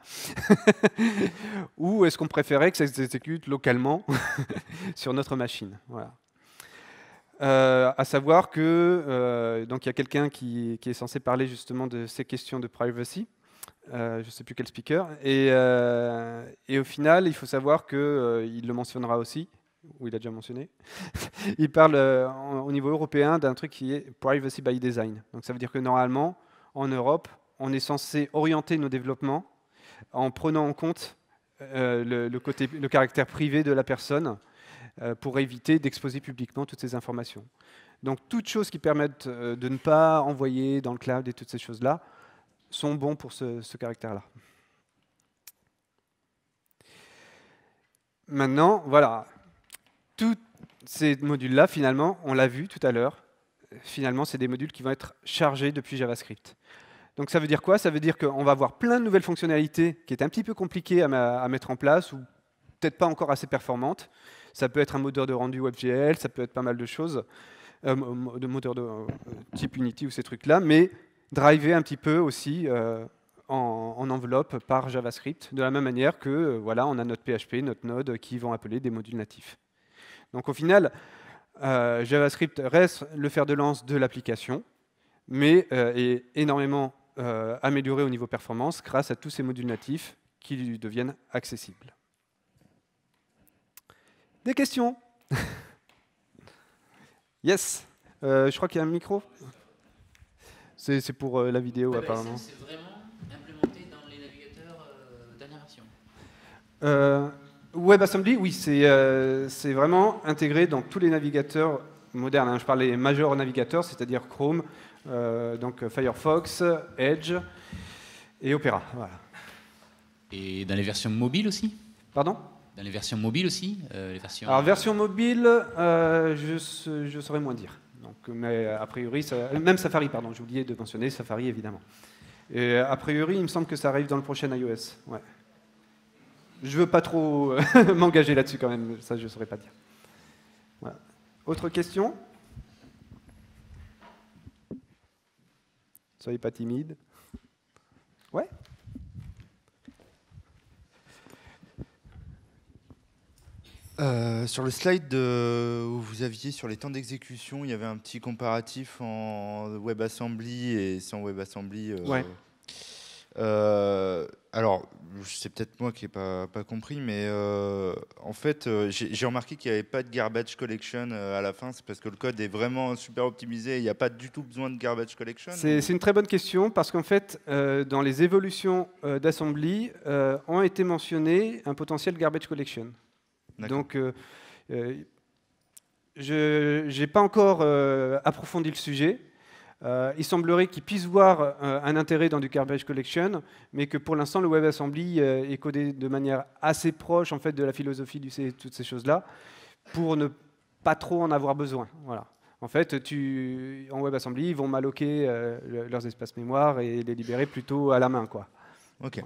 [laughs] ou est-ce qu'on préférait que ça s'exécute localement [laughs] sur notre machine voilà. Euh, à savoir que euh, donc il y a quelqu'un qui, est censé parler justement de ces questions de privacy, je ne sais plus quel speaker, et, et, au final il faut savoir qu'il le mentionnera aussi, où il a déjà mentionné, [laughs] il parle euh, au niveau européen d'un truc qui est privacy by design. Donc ça veut dire que normalement, en Europe, on est censé orienter nos développements en prenant en compte euh, le, côté, le caractère privé de la personne euh, pour éviter d'exposer publiquement toutes ces informations. Donc toutes choses qui permettent de ne pas envoyer dans le cloud et toutes ces choses-là sont bons pour ce caractère-là. Maintenant, voilà, tous ces modules-là, finalement, on l'a vu tout à l'heure, finalement, c'est des modules qui vont être chargés depuis JavaScript. Donc ça veut dire quoi Ça veut dire qu'on va avoir plein de nouvelles fonctionnalités qui est un petit peu compliquées à, mettre en place ou peut-être pas encore assez performantes. Ça peut être un moteur de rendu WebGL, ça peut être pas mal de choses, euh, de moteurs de euh, type Unity ou ces trucs-là, mais driver un petit peu aussi euh, en, en, enveloppe par JavaScript, de la même manière que voilà, on a notre PHP, notre Node qui vont appeler des modules natifs. Donc au final, euh, JavaScript reste le fer de lance de l'application, mais euh, est énormément euh, amélioré au niveau performance grâce à tous ces modules natifs qui lui deviennent accessibles. Des questions [laughs] Yes Je crois qu'il y a un micro C'est pour la vidéo, apparemment. C'est vraiment implémenté dans les navigateurs dernière WebAssembly, oui, euh, c'est vraiment intégré dans tous les navigateurs modernes. Hein. Je parlais des majeurs navigateurs, c'est-à-dire Chrome, euh, donc euh, Firefox, Edge et Opera. Et dans les versions mobiles aussi Pardon Dans les versions mobiles aussi Alors, version mobile, je, saurais moins dire. Donc, mais a priori, même Safari, pardon, j'ai oublié de mentionner Safari évidemment. a priori, il me semble que ça arrive dans le prochain iOS. Ouais je veux pas trop euh, [laughs] m'engager là-dessus quand même, ça je ne saurais pas dire. Autre question Soyez pas timide. Ouais euh, sur le slide où vous aviez sur les temps d'exécution, il y avait un petit comparatif en WebAssembly et sans WebAssembly. Euh, euh, alors, c'est peut-être moi qui n'ai pas, compris, mais euh, en fait, euh, j'ai remarqué qu'il n'y avait pas de garbage collection à la fin. C'est parce que le code est vraiment super optimisé. Il n'y a pas du tout besoin de garbage collection. C'est une très bonne question parce qu'en fait, dans les évolutions d'assembly, ont été mentionnés un potentiel garbage collection. Donc, je n'ai pas encore approfondi le sujet. Euh, il semblerait qu'ils puissent voir euh, un intérêt dans du garbage collection, mais que pour l'instant, le WebAssembly euh, est codé de manière assez proche en fait, de la philosophie de toutes ces choses-là, pour ne pas trop en avoir besoin. Voilà. En fait, tu, en WebAssembly, ils vont malloquer leurs espaces mémoire et les libérer plutôt à la main. Quoi. Ok.